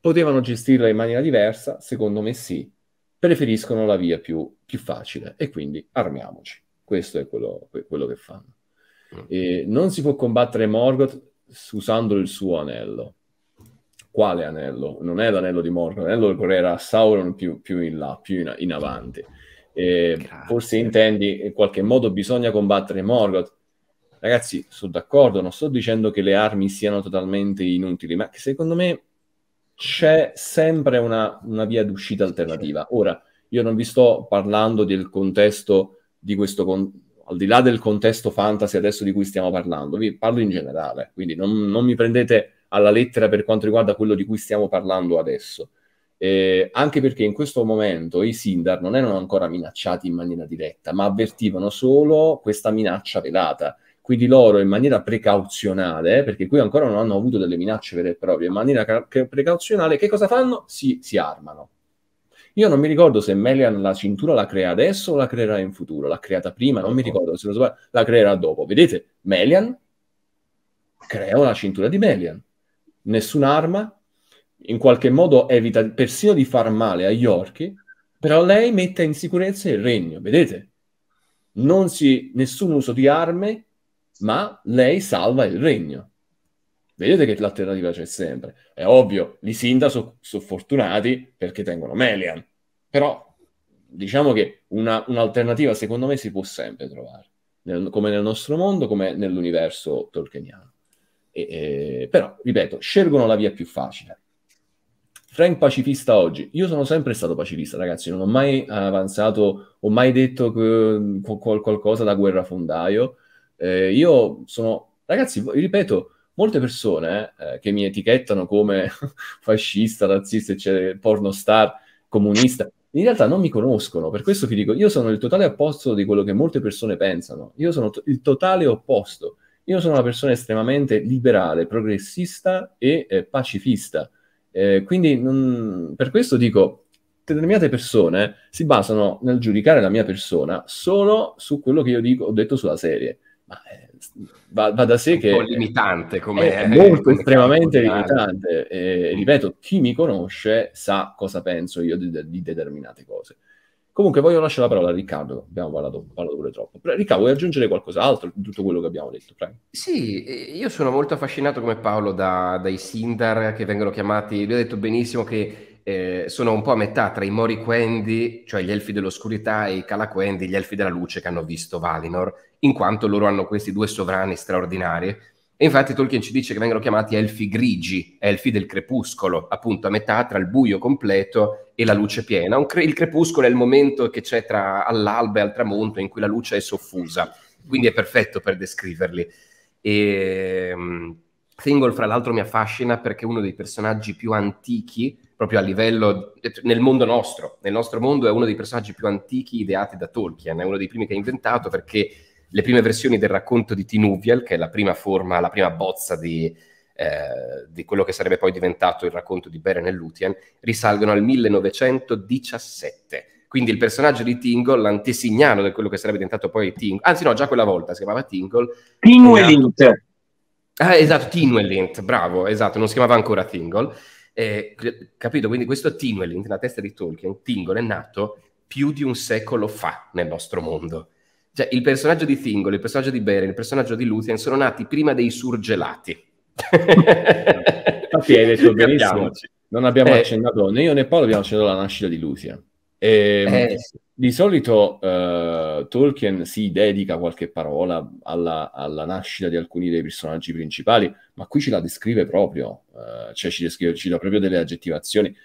potevano gestirla in maniera diversa? Secondo me sì, preferiscono la via più, più facile e quindi armiamoci. Questo è quello, quello che fanno. Mm. E non si può combattere Morgoth usando il suo anello. Quale anello? Non è l'anello di Morgoth, l'anello correrà Sauron più, più, in là, più in, in avanti. forse intendi in qualche modo bisogna combattere Morgoth Ragazzi, sono d'accordo, non sto dicendo che le armi siano totalmente inutili, ma che secondo me c'è sempre una, una via d'uscita alternativa. Ora, io non vi sto parlando del contesto di questo, con- al di là del contesto fantasy adesso di cui stiamo parlando, vi parlo in generale, quindi non, non mi prendete alla lettera per quanto riguarda quello di cui stiamo parlando adesso. Eh, anche perché in questo momento i Sindar non erano ancora minacciati in maniera diretta, ma avvertivano solo questa minaccia velata quindi loro in maniera precauzionale, perché qui ancora non hanno avuto delle minacce vere e proprie, in maniera ca- precauzionale, che cosa fanno? Si, si, armano. Io non mi ricordo se Melian la cintura la crea adesso o la creerà in futuro, l'ha creata prima, non mi ricordo se lo sbaglio, la creerà dopo. Vedete, Melian crea la cintura di Melian, nessun'arma, in qualche modo evita persino di far male agli orchi, però lei mette in sicurezza il regno, vedete? Non si, nessun uso di armi, ma lei salva il regno. Vedete che l'alternativa c'è sempre. È ovvio, i sindaci sono so fortunati perché tengono Melian, però diciamo che una, un'alternativa secondo me si può sempre trovare, nel, come nel nostro mondo, come nell'universo tolkieniano. E, e, però, ripeto, scelgono la via più facile. Frank pacifista oggi. Io sono sempre stato pacifista, ragazzi, non ho mai avanzato, ho mai detto che, qualcosa da guerrafondaio. Eh, io sono, ragazzi, ripeto, molte persone eh, che mi etichettano come fascista, razzista, eccetera, pornostar, comunista, in realtà non mi conoscono, per questo ti dico, io sono il totale opposto di quello che molte persone pensano, io sono to- il totale opposto, io sono una persona estremamente liberale, progressista e eh, pacifista, eh, quindi non... per questo dico, determinate persone si basano nel giudicare la mia persona solo su quello che io dico, ho detto sulla serie, ma eh, va, va, da sé un che... Un po' limitante come... È molto, estremamente limitante. E, ripeto, chi mi conosce sa cosa penso io di, di, determinate cose. Comunque voglio lasciare la parola a Riccardo, abbiamo parlato, parlato pure troppo. Riccardo, vuoi aggiungere qualcos'altro di tutto quello che abbiamo detto? Prego. Sì, io sono molto affascinato come Paolo da, dai Sindar che vengono chiamati, vi ho detto benissimo che eh, sono un po' a metà tra i Moriquendi, cioè gli elfi dell'oscurità, e i Calaquendi, gli elfi della luce che hanno visto Valinor, in quanto loro hanno questi due sovrani straordinari. E infatti Tolkien ci dice che vengono chiamati elfi grigi, elfi del crepuscolo, appunto a metà tra il buio completo e la luce piena. Cre- il crepuscolo è il momento che c'è tra all'alba e al tramonto in cui la luce è soffusa, quindi è perfetto per descriverli. E... Ehm, Thingol, fra l'altro, mi affascina perché è uno dei personaggi più antichi proprio a livello, eh, nel mondo nostro, nel nostro mondo è uno dei personaggi più antichi ideati da Tolkien, è uno dei primi che ha inventato perché le prime versioni del racconto di Tinuvial, che è la prima forma, la prima bozza di, eh, di quello che sarebbe poi diventato il racconto di Beren e Lutien, risalgono al 1917. Quindi il personaggio di Tingle, l'antesignano di quello che sarebbe diventato poi Tingle, anzi no, già quella volta si chiamava Tingle. Tinuelint. Ah, esatto, Tinuelint, bravo, esatto, non si chiamava ancora Tingle eh, capito? Quindi questo Tinwelling, nella testa di Tolkien, Tingle, è nato più di un secolo fa nel nostro mondo. Cioè, il personaggio di Tingle, il personaggio di Beren, il personaggio di Luthien sono nati prima dei surgelati. Infatti benissimo. Non abbiamo eh. accennato, né io né Paolo abbiamo accennato la nascita di Luthien. E, ehm, eh. Di solito uh, Tolkien si dedica qualche parola alla, alla, nascita di alcuni dei personaggi principali, ma qui ce la descrive proprio, uh, cioè ci, descrive, ci dà proprio delle aggettivazioni.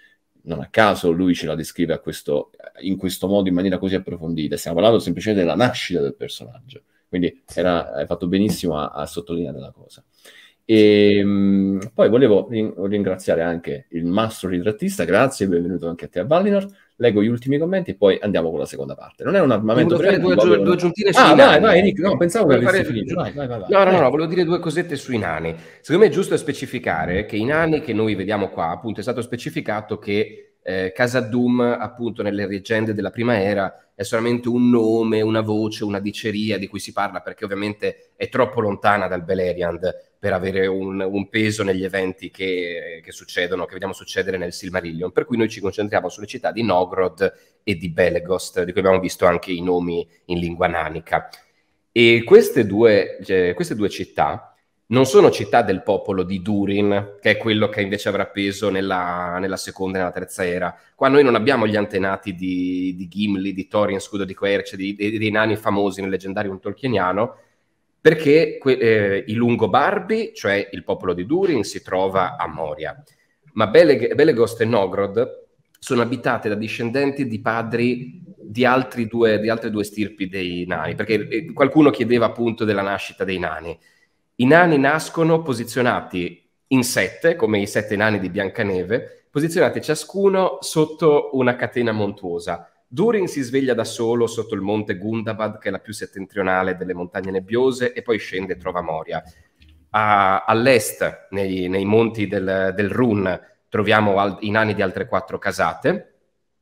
Non a caso lui ce la descrive questo, in questo modo, in maniera così approfondita. Stiamo parlando semplicemente della nascita del personaggio. Quindi era, hai fatto benissimo a, a sottolineare la cosa. E ehm, mh, poi volevo rin- ringraziare anche il mastro ritrattista, grazie, benvenuto anche a te a Valinor leggo gli ultimi commenti e poi andiamo con la seconda parte. Non è un armamento fare due, aggi- due aggiuntine ah, sui vai, vai, Nick, no, pensavo che avessi finito. Vai, vai, vai, no, no, no, no, volevo dire due cosette sui nani. Secondo me è giusto specificare che i nani che noi vediamo qua, appunto, è stato specificato che eh, Casa Doom, appunto, nelle leggende della prima era è solamente un nome, una voce, una diceria di cui si parla perché ovviamente è troppo lontana dal Beleriand per avere un, un peso negli eventi che, che, succedono, che vediamo succedere nel Silmarillion. Per cui noi ci concentriamo sulle città di Nogrod e di Belegost, di cui abbiamo visto anche i nomi in lingua nanica. E queste due, cioè, queste due città non sono città del popolo di Durin, che è quello che invece avrà peso nella, nella seconda e nella terza era. Qua noi non abbiamo gli antenati di, di Gimli, di Thorin, Scudo di Querce, dei nani famosi nel leggendario tolkieniano, perché eh, i Lungobarbi, cioè il popolo di Durin, si trova a Moria, ma Beleg- Belegost e Nogrod sono abitate da discendenti di padri di, due, di, altre due stirpi dei nani, perché eh, qualcuno chiedeva appunto della nascita dei nani. I nani nascono posizionati in sette, come i sette nani di Biancaneve, posizionati ciascuno sotto una catena montuosa. Durin si sveglia da solo sotto il monte Gundabad, che è la più settentrionale delle montagne nebbiose, e poi scende e trova Moria. A, all'est, nei, nei, monti del, del Run, troviamo al, i nani di altre quattro casate,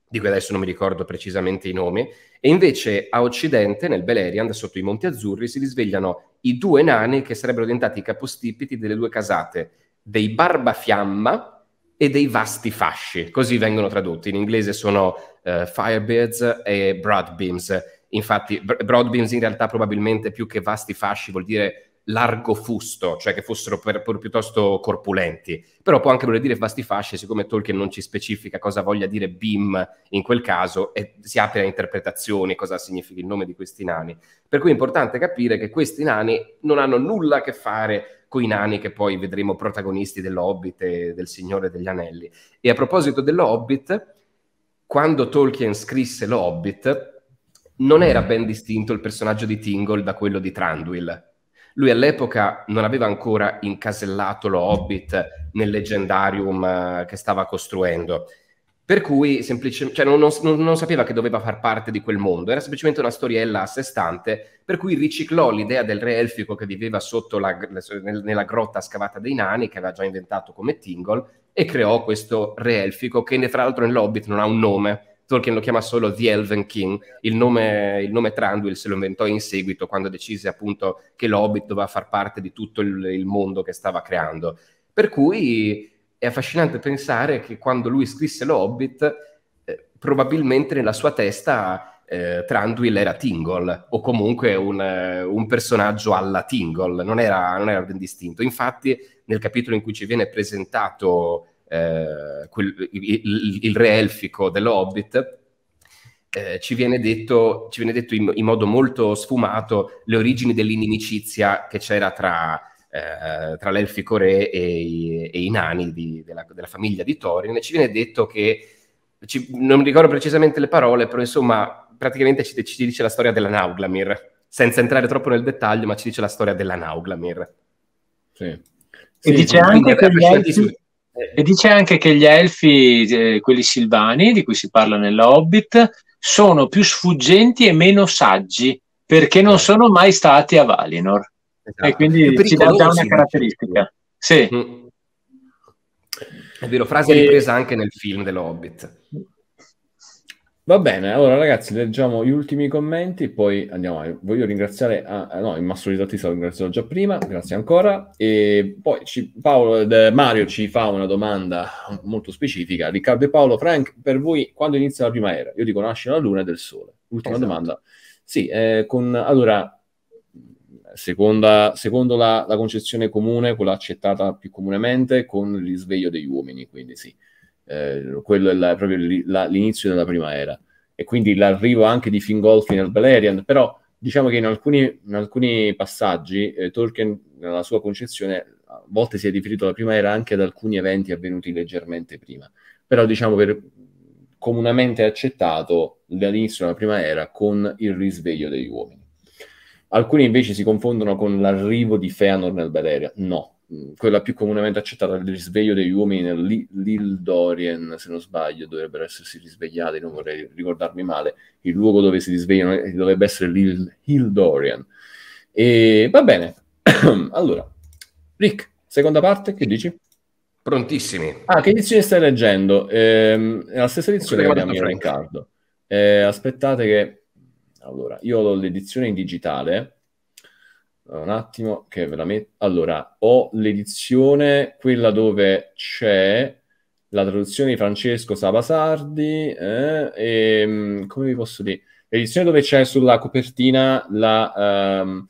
di cui adesso non mi ricordo precisamente i nomi, e invece a occidente, nel Beleriand, sotto i Monti Azzurri, si risvegliano i due nani che sarebbero diventati i capostipiti delle due casate, dei Barbafiamma, e dei vasti fasci, così vengono tradotti. In inglese sono uh, Firebirds e Broadbeams. Infatti, Broadbeams in realtà probabilmente più che vasti fasci vuol dire largo fusto, cioè che fossero per, per piuttosto corpulenti. Però può anche voler dire vasti fasci, siccome Tolkien non ci specifica cosa voglia dire beam in quel caso, e si apre a interpretazioni cosa significa il nome di questi nani. Per cui è importante capire che questi nani non hanno nulla a che fare coi nani che poi vedremo protagonisti dell'Hobbit e del Signore degli Anelli. E a proposito dell'Hobbit, quando Tolkien scrisse l'Hobbit, non era ben distinto il personaggio di Tingle da quello di Tranduil. Lui all'epoca non aveva ancora incasellato lo Hobbit nel leggendarium eh, che stava costruendo per cui semplicemente, cioè, non, non, non, sapeva che doveva far parte di quel mondo, era semplicemente una storiella a sé stante, per cui riciclò l'idea del re elfico che viveva sotto la, nella grotta scavata dei nani, che aveva già inventato come Tingle, e creò questo re elfico che, fra l'altro, nell'Hobbit non ha un nome. Tolkien lo chiama solo The Elven King. Il nome, il nome Tranduil se lo inventò in seguito, quando decise appunto che l'Hobbit doveva far parte di tutto il, il mondo che stava creando. Per cui è affascinante pensare che quando lui scrisse Lo Hobbit, eh, probabilmente nella sua testa eh, Tranduil era Tingle, o comunque un, eh, un personaggio alla Tingle, non era, non era, ben distinto. Infatti, nel capitolo in cui ci viene presentato eh, quel, il, il, re elfico dello Hobbit, eh, ci viene detto, ci viene detto in, in, modo molto sfumato le origini dell'inimicizia che c'era tra, eh, tra l'elfico re e i, e i nani di, della, della, famiglia di Thorin e ci viene detto che, ci, non ricordo precisamente le parole, però insomma praticamente ci, ci dice la storia della Nauglamir, senza entrare troppo nel dettaglio, ma ci dice la storia della Nauglamir. Sì. Sì, e, dice elfi, e, dice anche che gli elfi, eh, quelli silvani, di cui si parla nell'Hobbit, sono più sfuggenti e meno saggi perché non sono mai stati a Valinor esatto. e quindi ci dà una caratteristica. Sì. Mm. È vero, frase e... ripresa anche nel film dello Hobbit. Va bene, allora ragazzi, leggiamo gli ultimi commenti, poi andiamo avanti. Voglio ringraziare, ah, ah, no, il Massimo Tatista lo ringraziato già prima, grazie ancora. E poi ci, Paolo, de, eh, Mario ci fa una domanda molto specifica. Riccardo e Paolo, Frank, per voi quando inizia la primavera? Io dico nasce la luna e del sole. Ultima esatto. domanda. Sì, eh, con, allora, Seconda, secondo la, la, concezione comune, quella accettata più comunemente, con il risveglio degli uomini, quindi sì, eh, quello è la, proprio la, l'inizio della prima era. E quindi l'arrivo anche di Fingolfi nel Valerian, però diciamo che in alcuni, in alcuni passaggi eh, Tolkien, nella sua concezione, a volte si è riferito alla prima era anche ad alcuni eventi avvenuti leggermente prima, però diciamo per comunemente accettato l'inizio della prima era con il risveglio degli uomini. Alcuni invece si confondono con l'arrivo di Feanor nel Beleriand. No, quella più comunemente accettata è il risveglio degli uomini nell'Ildorien, se non sbaglio, dovrebbero essersi risvegliati, non vorrei ricordarmi male, il luogo dove si risvegliano eh, dovrebbe essere l'Ildorien. E va bene, allora, Rick, seconda parte, che dici? Prontissimi. Ah, che edizione stai leggendo? Eh, è la stessa edizione che abbiamo io, Riccardo. Eh, aspettate che allora, io ho l'edizione in digitale. Eh, un attimo che ve la metto. Allora, ho l'edizione, quella dove c'è la traduzione di Francesco Sabasardi eh, e, mm, come vi posso dire? L'edizione dove c'è sulla copertina la, um,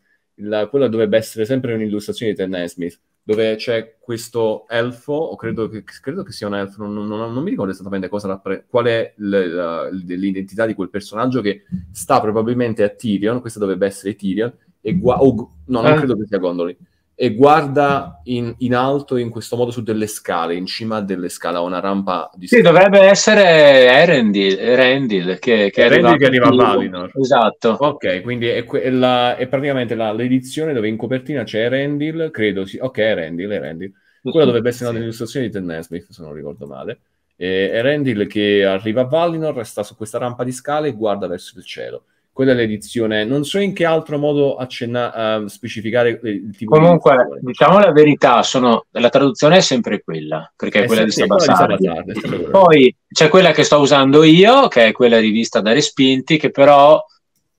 la, quella dovrebbe essere sempre un'illustrazione di Tennessee Smith dove c'è questo elfo, o credo che, credo che sia un elfo, non, non, non mi ricordo esattamente cosa rappre- qual è l- l'identità di quel personaggio che sta probabilmente a Tyrion, questa dovrebbe essere Tyrion, e gua- o, no, non eh. credo che sia Gondolin, e guarda in, in, alto in questo modo su delle scale, in cima delle scale, a una rampa di scale. Sì, dovrebbe essere Erendil, Erendil che, che, Erendil che arriva a Valinor. Esatto. Ok, quindi è, è, la, è praticamente la, l'edizione dove in copertina c'è Erendil, credo sì, ok Erendil, Erendil. Quella dovrebbe essere sì. un'illustrazione di Ted se non ricordo male. E Erendil che arriva a Valinor, sta su questa rampa di scale e guarda verso il cielo quella è l'edizione. Non so in che altro modo accenna- uh, specificare il tipo Comunque, di diciamo la verità, sono, la traduzione è sempre quella, perché è, è quella di Sabasardi. Poi c'è quella che sto usando io, che è quella rivista da Respinti, che però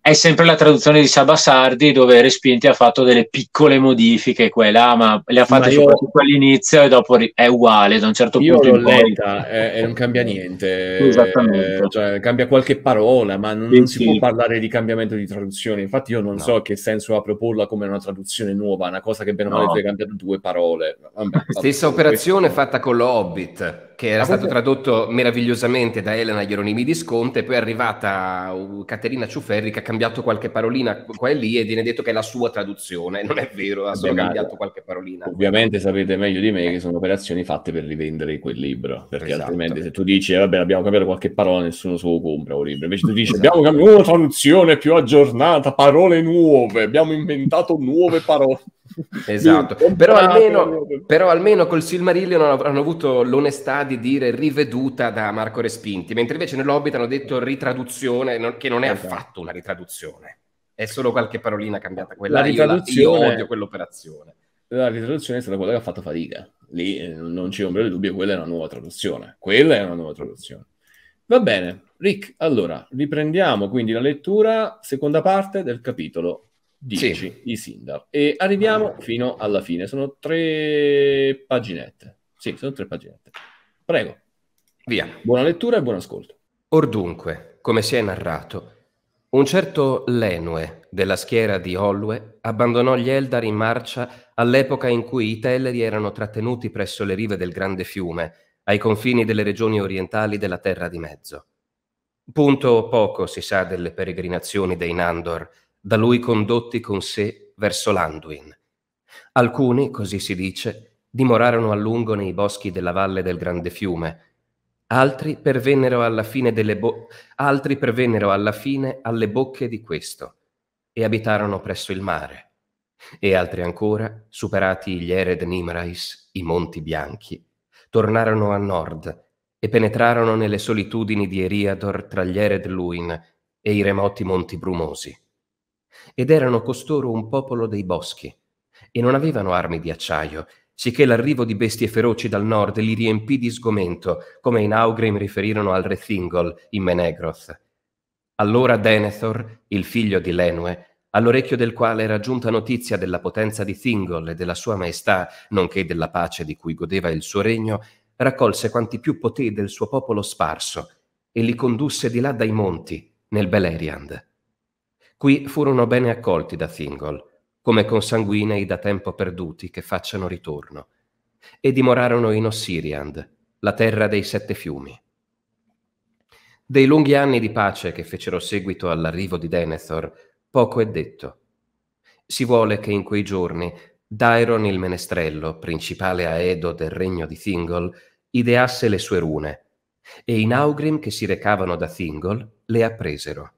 è sempre la traduzione di Sabasardi dove Respinti ha fatto delle piccole modifiche qua e là, ma le ha fatte io... soprattutto all'inizio e dopo è uguale da un certo io punto in poi. E, non cambia niente. Esattamente. Eh, cioè, cambia qualche parola, ma non, sì, non si sì. può parlare di cambiamento di traduzione. Infatti io non no. so che senso ha proporla come una traduzione nuova, una cosa che bene o male no. cambiato due parole. Vabbè, Stessa operazione questo... fatta con lo Hobbit che era ah, stato tradotto meravigliosamente da Elena Hieronimi di Sconte, poi è arrivata uh, Caterina Ciuferri che ha cambiato qualche parolina qua e lì e viene detto che è la sua traduzione, non è vero, ha solo cambiato qualche parolina. Ovviamente sapete meglio di me che sono operazioni fatte per rivendere quel libro, perché esatto. altrimenti se tu dici, eh, vabbè, abbiamo cambiato qualche parola, nessuno se lo compra un libro, invece tu dici, esatto. abbiamo cambiato una traduzione più aggiornata, parole nuove, abbiamo inventato nuove parole. Esatto, però almeno, però almeno col Silmarillion hanno avuto l'onestà di dire riveduta da Marco Respinti, mentre invece nell'Hobbit hanno detto ritraduzione, che non è esatto. affatto una ritraduzione, è solo qualche parolina cambiata. Quella la ritraduzione... Io, la, io odio quell'operazione. La ritraduzione è stata quella che ha fatto fatica, lì eh, non c'è ombra di dubbio, quella è una nuova traduzione, quella è una nuova traduzione. Va bene, Rick, allora riprendiamo quindi la lettura, seconda parte del capitolo 10 sì. i Sindar. E arriviamo fino alla fine. Sono tre paginette. Sì, sono tre paginette. Prego. Via. Buona lettura e buon ascolto. Or dunque, come si è narrato, un certo Lenue della schiera di Holwe abbandonò gli Eldar in marcia all'epoca in cui i Teleri erano trattenuti presso le rive del grande fiume, ai confini delle regioni orientali della Terra di Mezzo. Punto poco si sa delle peregrinazioni dei Nandor, da lui condotti con sé verso Landuin. Alcuni, così si dice, dimorarono a lungo nei boschi della valle del grande fiume, altri pervennero alla fine, bo- altri pervennero alla fine alle bocche di questo e abitarono presso il mare, e altri ancora, superati gli Ered Nimrais, i Monti Bianchi, tornarono a nord e penetrarono nelle solitudini di Eriador tra gli Ered Luin e i remoti Monti Brumosi. Ed erano costoro un popolo dei boschi, e non avevano armi di acciaio, sicché l'arrivo di bestie feroci dal nord li riempì di sgomento, come in Naugrim riferirono al re Thingol in Menegroth. Allora Denethor, il figlio di Lenue, all'orecchio del quale era giunta notizia della potenza di Thingol e della sua maestà, nonché della pace di cui godeva il suo regno, raccolse quanti più poté del suo popolo sparso e li condusse di là dai monti, nel Beleriand. Qui furono bene accolti da Thingol, come consanguinei da tempo perduti che facciano ritorno, e dimorarono in Ossiriand, la terra dei sette fiumi. Dei lunghi anni di pace che fecero seguito all'arrivo di Denethor, poco è detto. Si vuole che in quei giorni Dairon il Menestrello, principale aedo del regno di Thingol, ideasse le sue rune, e i Naugrim che si recavano da Thingol le appresero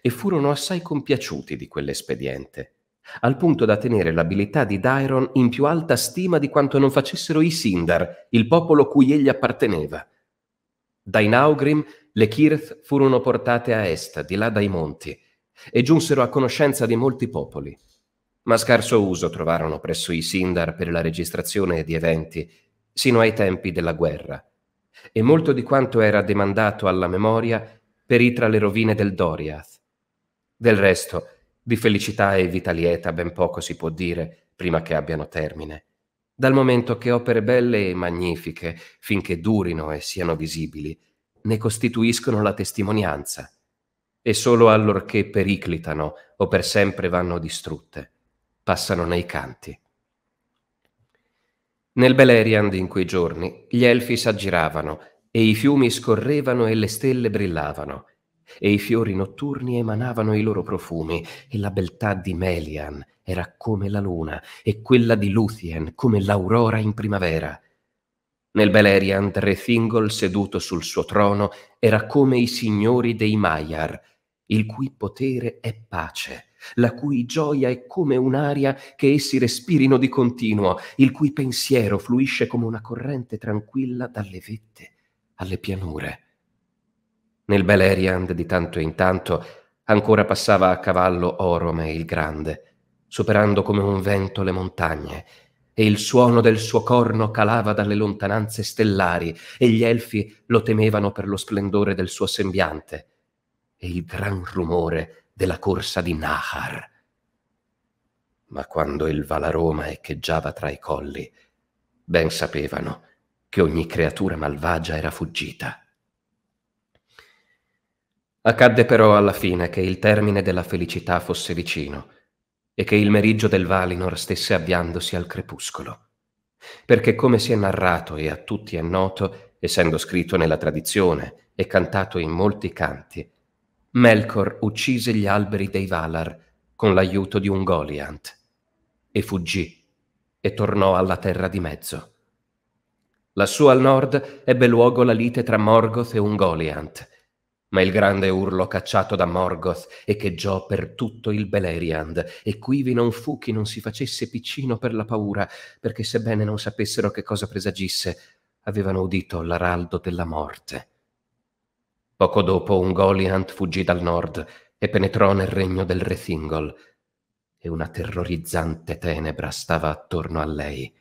e furono assai compiaciuti di quell'espediente, al punto da tenere l'abilità di Dairon in più alta stima di quanto non facessero i Sindar, il popolo cui egli apparteneva. Dai Naugrim le Kirth furono portate a est, di là dai monti, e giunsero a conoscenza di molti popoli. Ma scarso uso trovarono presso i Sindar per la registrazione di eventi, sino ai tempi della guerra, e molto di quanto era demandato alla memoria perì tra le rovine del Doriath del resto, di felicità e vita lieta ben poco si può dire prima che abbiano termine, dal momento che opere belle e magnifiche, finché durino e siano visibili, ne costituiscono la testimonianza, e solo allorché periclitano o per sempre vanno distrutte, passano nei canti. Nel Beleriand in quei giorni gli elfi s'aggiravano e i fiumi scorrevano e le stelle brillavano, e i fiori notturni emanavano i loro profumi, e la beltà di Melian era come la luna, e quella di Luthien come l'aurora in primavera. Nel Beleriand, re Thingol, seduto sul suo trono, era come i signori dei Maiar, il cui potere è pace, la cui gioia è come un'aria che essi respirino di continuo, il cui pensiero fluisce come una corrente tranquilla dalle vette alle pianure nel Beleriand di tanto in tanto ancora passava a cavallo Orome il Grande, superando come un vento le montagne, e il suono del suo corno calava dalle lontananze stellari, e gli elfi lo temevano per lo splendore del suo sembiante, e il gran rumore della corsa di Nahar. Ma quando il Valaroma echeggiava tra i colli, ben sapevano che ogni creatura malvagia era fuggita Accadde però alla fine che il termine della felicità fosse vicino e che il meriggio del Valinor stesse avviandosi al crepuscolo. Perché come si è narrato e a tutti è noto, essendo scritto nella tradizione e cantato in molti canti, Melkor uccise gli alberi dei Valar con l'aiuto di un Goliant e fuggì e tornò alla terra di mezzo. Lassù al nord ebbe luogo la lite tra Morgoth e un Goliant, ma il grande urlo cacciato da Morgoth echeggiò per tutto il Beleriand, e quivi non fu chi non si facesse piccino per la paura, perché sebbene non sapessero che cosa presagisse, avevano udito l'araldo della morte. Poco dopo un Goliant fuggì dal nord e penetrò nel regno del Re Thingol, e una terrorizzante tenebra stava attorno a lei.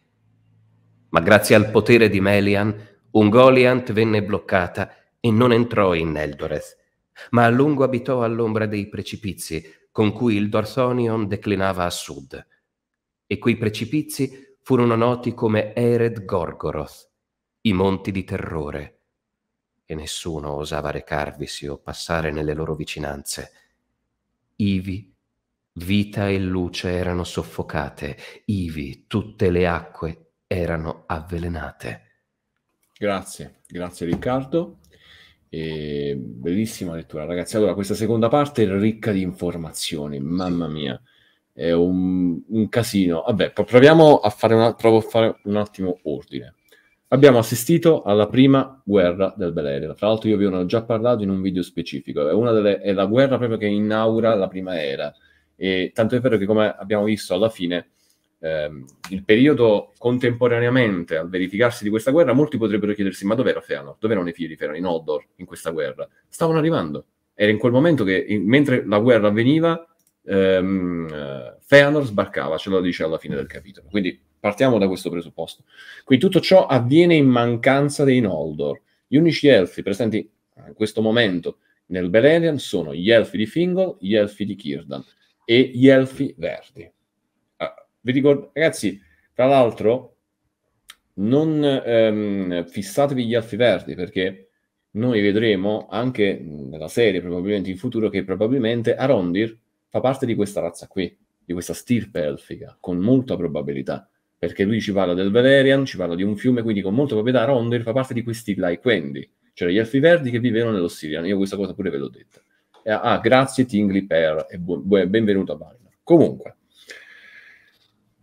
Ma grazie al potere di Melian, un Goliant venne bloccata e non entrò in Eldoreth, ma a lungo abitò all'ombra dei precipizi con cui il Dorthonion declinava a sud. E quei precipizi furono noti come Ered Gorgoroth, i monti di terrore, e nessuno osava recarvisi o passare nelle loro vicinanze. Ivi, vita e luce erano soffocate, ivi tutte le acque erano avvelenate. Grazie, grazie Riccardo. E bellissima lettura, ragazzi. Allora, questa seconda parte è ricca di informazioni, mamma mia, è un, un casino. Vabbè, proviamo a fare, una, provo a fare un attimo ordine. Abbiamo assistito alla prima guerra del Bel Tra l'altro, io vi ho già parlato in un video specifico. È, una delle, è la guerra proprio che inaugura la prima era. E tanto è vero che, come abbiamo visto alla fine, eh, il periodo contemporaneamente al verificarsi di questa guerra, molti potrebbero chiedersi: ma dov'era Feanor? Dove erano i figli di Feanor in Odor in questa guerra? Stavano arrivando. Era in quel momento che, in, mentre la guerra avveniva, ehm, Feanor sbarcava, ce lo dice alla fine del capitolo. Quindi partiamo da questo presupposto. Quindi tutto ciò avviene in mancanza dei Noldor. Gli unici elfi presenti in questo momento nel Beleriand sono gli elfi di Fingol, gli elfi di Círdan e gli elfi verdi. Vi ricordo, ragazzi, tra l'altro, non ehm, fissatevi gli alfi verdi perché noi vedremo anche nella serie, probabilmente in futuro, che probabilmente Arondir fa parte di questa razza qui, di questa stirpe elfica, con molta probabilità, perché lui ci parla del Valerian, ci parla di un fiume, quindi con molta probabilità Arondir fa parte di questi Laiquendi, cioè gli elfi verdi che vivevano nell'Ossirian. Io questa cosa pure ve l'ho detta. Ah, grazie Tingli per, e bu- benvenuto a Barna. Comunque,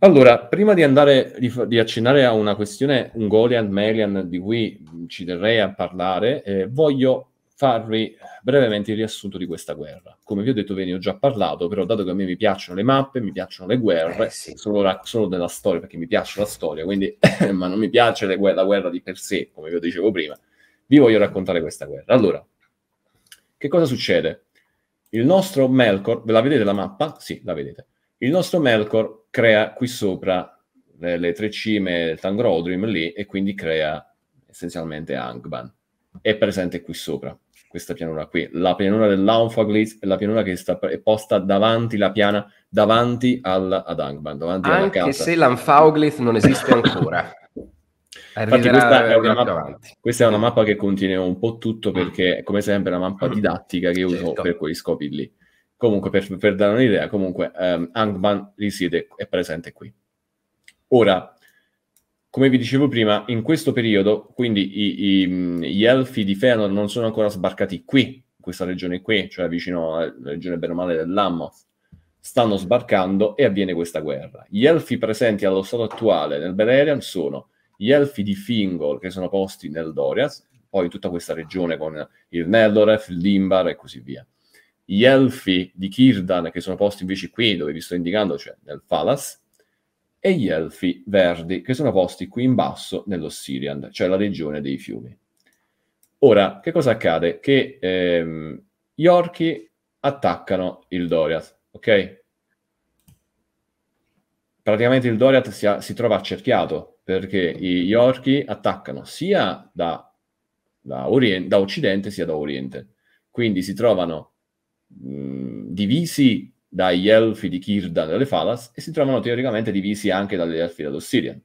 allora, prima di andare di, accennare a una questione Ungolian Melian di cui mm, ci terrei a parlare, eh, voglio farvi brevemente il riassunto di questa guerra. Come vi ho detto, ve ne ho già parlato, però dato che a me mi piacciono le mappe, mi piacciono le guerre, eh, sì. solo, solo, della storia, perché mi piace la storia, quindi, ma non mi piace le, la guerra di per sé, come vi dicevo prima, vi voglio raccontare questa guerra. Allora, che cosa succede? Il nostro Melkor, ve la vedete la mappa? Sì, la vedete. Il nostro Melkor crea qui sopra le, eh, le tre cime, il Tangrodrim lì, e quindi crea essenzialmente Angban. È presente qui sopra, questa pianura qui. La pianura dell'Aunfaglitz è la pianura che sta, è posta davanti la piana, davanti al, ad Angban, davanti Anche alla casa. se l'Aunfaglitz non esiste ancora. Infatti questa è, mappa, questa è, una mappa, che contiene un po' tutto perché, come sempre, è una mappa mm. didattica che certo. uso per quei scopi lì. Comunque, per, per dare un'idea, comunque, um, Hangman risiede, è presente qui. Ora, come vi dicevo prima, in questo periodo, quindi i, i, gli elfi di Fëanor non sono ancora sbarcati qui, in questa regione qui, cioè vicino alla regione bene o male del Stanno sbarcando e avviene questa guerra. Gli elfi presenti allo stato attuale nel Beleriand sono gli elfi di Fingol, che sono posti nel Doriath, poi tutta questa regione con il Neldoref, il Limbar e così via gli elfi di Kirdan, che sono posti invece qui, dove vi sto indicando, cioè nel Falas, e gli elfi verdi, che sono posti qui in basso nell'Ossirian, cioè la regione dei fiumi. Ora, che cosa accade? Che ehm, gli orchi attaccano il Doriath, ok? Praticamente il Doriath si, ha, si trova accerchiato, perché gli orchi attaccano sia da, da, orien- da occidente sia da oriente. Quindi si trovano divisi dagli elfi di Kirda dalle Falas e si trovano teoricamente divisi anche dagli elfi dell'Ossirian.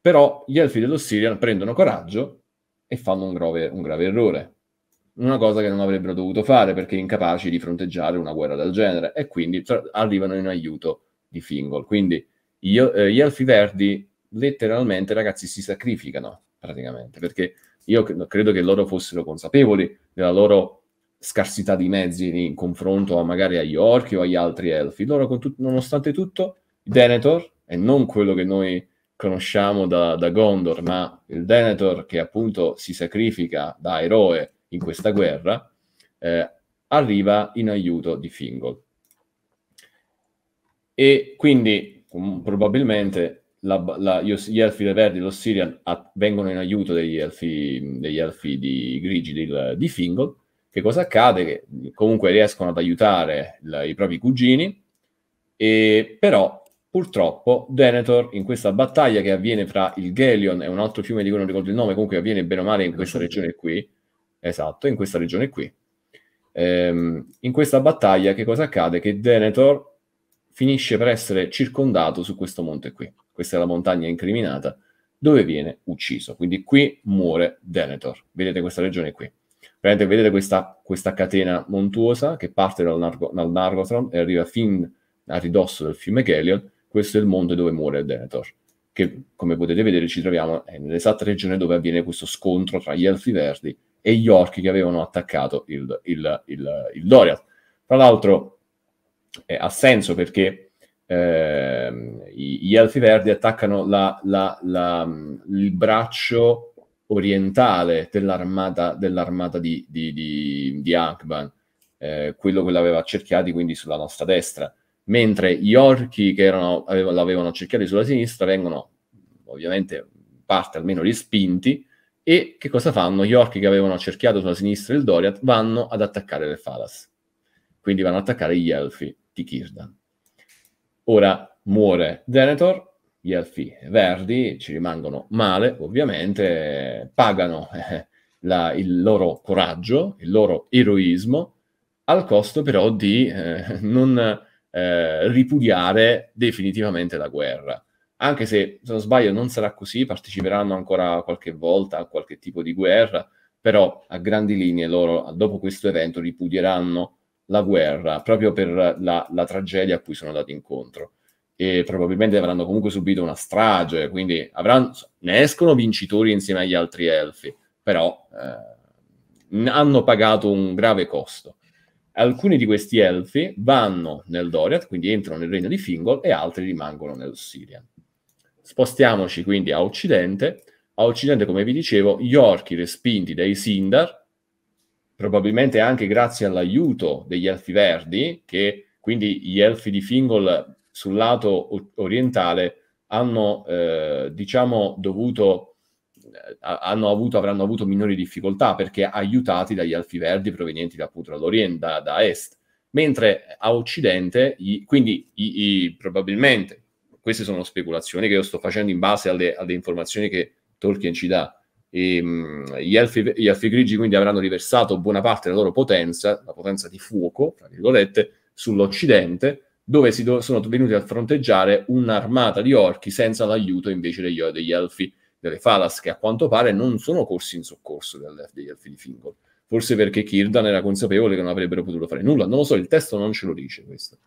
Però gli elfi dell'Ossirian prendono coraggio e fanno un grave, un grave errore. Una cosa che non avrebbero dovuto fare perché incapaci di fronteggiare una guerra del genere e quindi tra- arrivano in aiuto di Fingol. Quindi gli, eh, gli elfi verdi letteralmente ragazzi si sacrificano praticamente perché io credo che loro fossero consapevoli della loro scarsità di mezzi in confronto a magari agli orchi o agli altri elfi. Loro, tut- nonostante tutto, Denethor, e non quello che noi conosciamo da, da, Gondor, ma il Denethor che appunto si sacrifica da eroe in questa guerra, eh, arriva in aiuto di Fingol. E quindi um, probabilmente la, la, gli elfi dei Verdi, l'Ossirian, vengono in aiuto degli elfi, degli elfi di grigi di Fingol che cosa accade? Che comunque riescono ad aiutare il, i propri cugini, e, però purtroppo Denethor in questa battaglia che avviene fra il Gelion e un altro fiume di cui non ricordo il nome, comunque avviene bene o male in questa regione qui, esatto, in questa regione qui, ehm, in questa battaglia che cosa accade? Che Denethor finisce per essere circondato su questo monte qui, questa è la montagna incriminata, dove viene ucciso. Quindi qui muore Denethor, vedete questa regione qui. Veramente vedete questa, questa catena montuosa che parte dal, Nargo, dal Nargotron e arriva fin a ridosso del fiume Kelion. Questo è il monte dove muore Denethor, che come potete vedere ci troviamo nell'esatta regione dove avviene questo scontro tra gli Elfi Verdi e gli Orchi che avevano attaccato il, il, il, il Doriath. Tra l'altro eh, ha senso perché eh, gli Elfi Verdi attaccano la, la, la, il braccio orientale dell'armata, dell'armata di, di, di, di Akban, eh, quello che l'aveva cerchiati quindi sulla nostra destra, mentre gli orchi che erano, aveva, l'avevano cerchiati sulla sinistra vengono ovviamente parte almeno respinti e che cosa fanno? Gli orchi che avevano cerchiato sulla sinistra il Doriath vanno ad attaccare le Falas, quindi vanno ad attaccare gli elfi di Kirdan. Ora muore Denethor, gli elfi verdi ci rimangono male, ovviamente, pagano eh, la, il loro coraggio, il loro eroismo, al costo però di eh, non eh, ripudiare definitivamente la guerra. Anche se, se non sbaglio, non sarà così, parteciperanno ancora qualche volta a qualche tipo di guerra, però a grandi linee loro, dopo questo evento, ripudieranno la guerra proprio per la, la tragedia a cui sono andati incontro e probabilmente avranno comunque subito una strage, quindi avranno, ne escono vincitori insieme agli altri elfi, però eh, hanno pagato un grave costo. Alcuni di questi elfi vanno nel Doriath, quindi entrano nel regno di Fingol, e altri rimangono nel Sirian. Spostiamoci quindi a Occidente. A Occidente, come vi dicevo, gli orchi respinti dai Sindar, probabilmente anche grazie all'aiuto degli elfi verdi, che quindi gli elfi di Fingol sul lato orientale hanno, eh, diciamo, dovuto, eh, hanno avuto, avranno avuto minori difficoltà perché aiutati dagli alfi verdi provenienti da, appunto dall'Oriente, da, da Est. Mentre a Occidente, i, quindi i, i, probabilmente, queste sono speculazioni che io sto facendo in base alle, alle informazioni che Tolkien ci dà, e, ehm, mh, gli, elfi, gli elfi grigi quindi avranno riversato buona parte della loro potenza, la potenza di fuoco, tra virgolette, sull'Occidente, dove si do- sono venuti a fronteggiare un'armata di orchi senza l'aiuto invece degli, degli elfi delle Falas, che a quanto pare non sono corsi in soccorso degli elfi di Fingol. Forse perché Kirdan era consapevole che non avrebbero potuto fare nulla, non lo so, il testo non ce lo dice questo.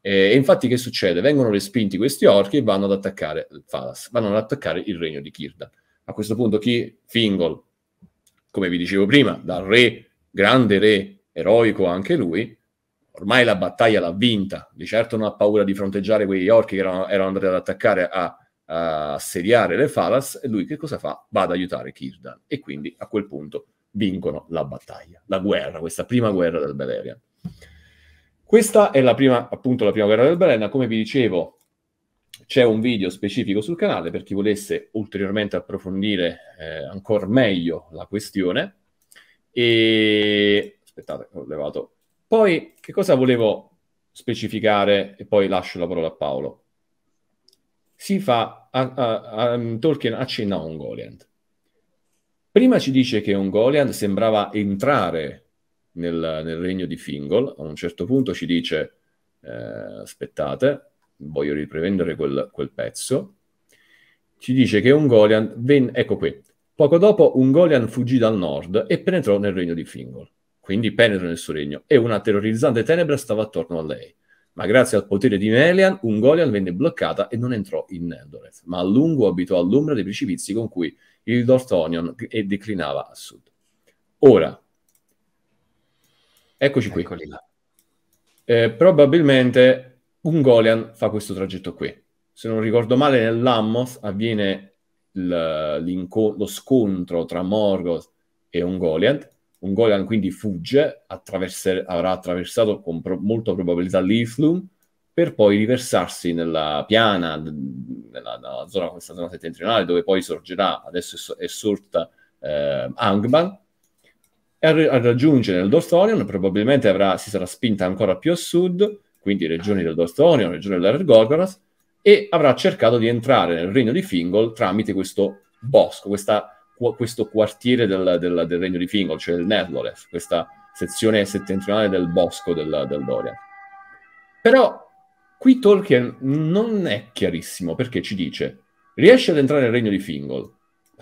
E, e infatti che succede? Vengono respinti questi orchi e vanno ad attaccare Falas, vanno ad attaccare il regno di Kirdan. A questo punto chi? Fingol, come vi dicevo prima, dal re, grande re, eroico anche lui, ormai la battaglia l'ha vinta, di certo non ha paura di fronteggiare quegli orchi che erano, erano andati ad attaccare a, a assediare le Falas e lui che cosa fa? Va ad aiutare Kirdan e quindi a quel punto vincono la battaglia, la guerra, questa prima guerra del Beleriand. Questa è la prima, appunto, la prima guerra del Beleriand, come vi dicevo c'è un video specifico sul canale per chi volesse ulteriormente approfondire eh, ancora meglio la questione e aspettate, ho levato poi, che cosa volevo specificare, e poi lascio la parola a Paolo. Si fa, a, a, a, um, Tolkien accenna a Ungoliant. Prima ci dice che Ungoliant sembrava entrare nel, nel, regno di Fingol, a un certo punto ci dice, eh, aspettate, voglio riprendere quel, quel, pezzo, ci dice che Ungoliant, ven- ecco qui, poco dopo Ungoliant fuggì dal nord e penetrò nel regno di Fingol. Quindi penetra nel suo regno e una terrorizzante tenebra stava attorno a lei. Ma grazie al potere di Melian, Ungolian venne bloccata e non entrò in Neldoreth, ma a lungo abitò all'ombra dei precipizi con cui il Dorthonion e declinava a sud. Ora, eccoci qui. Eh, probabilmente Ungolian fa questo tragitto qui. Se non ricordo male, nell'Ammoth avviene lo scontro tra Morgoth e Ungoliant un Golan quindi fugge, avrà attraversato con pro- molta probabilità l'Iflum per poi riversarsi nella piana, nella, nella zona, questa zona settentrionale, dove poi sorgerà, adesso è, so- è sorta eh, Angban, e a, raggiungere il Dorthonion, probabilmente avrà, si sarà spinta ancora più a sud, quindi regioni del Dorthonion, regione dell'Ergorgoras, e avrà cercato di entrare nel regno di Fingol tramite questo bosco, questa questo quartiere del, del, del, Regno di Fingol, cioè il Nerloref, questa sezione settentrionale del bosco del, del Doria. Però qui Tolkien non è chiarissimo perché ci dice riesce ad entrare nel Regno di Fingol.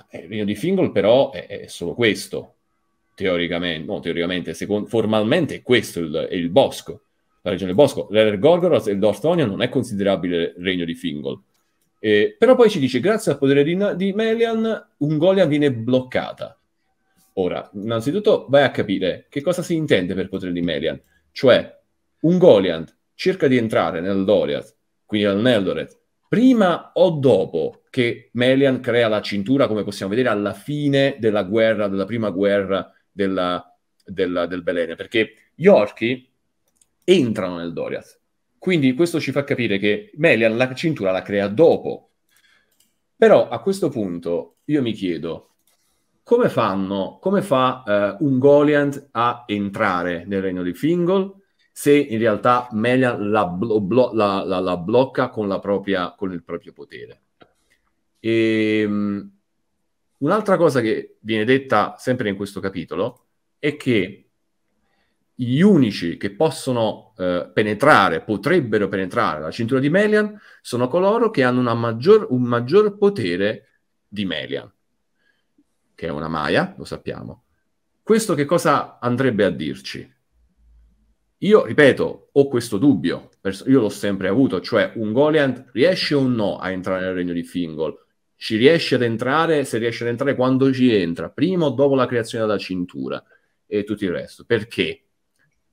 Eh, il Regno di Fingol però è, è solo questo, teoricamente, no, teoricamente secondo, formalmente è questo il, è il bosco, la regione del bosco. L'Er e il Dorthonion non è considerabile Regno di Fingol eh, però poi ci dice, grazie al potere di, di Melian, Ungolia viene bloccata. Ora, innanzitutto vai a capire che cosa si intende per potere di Melian, cioè Ungoliant cerca di entrare nel Doriath, quindi nel Neldoreth, prima o dopo che Melian crea la cintura, come possiamo vedere, alla fine della guerra, della prima guerra della, della, del Belene, perché gli orchi entrano nel Doriath, quindi questo ci fa capire che Melian la cintura la crea dopo. Però a questo punto io mi chiedo, come fanno, come fa uh, un Goliath a entrare nel regno di Fingol se in realtà Melian la, blo- blo- la, la, la blocca con, propria, con, il proprio potere? E, um, un'altra cosa che viene detta sempre in questo capitolo è che gli unici che possono eh, penetrare, potrebbero penetrare la cintura di Melian, sono coloro che hanno maggior, un maggior potere di Melian, che è una Maya, lo sappiamo. Questo che cosa andrebbe a dirci? Io, ripeto, ho questo dubbio, io l'ho sempre avuto, cioè un Goliath riesce o no a entrare nel regno di Fingol? Ci riesce ad entrare, se riesce ad entrare, quando ci entra? Prima o dopo la creazione della cintura? E tutto il resto. Perché?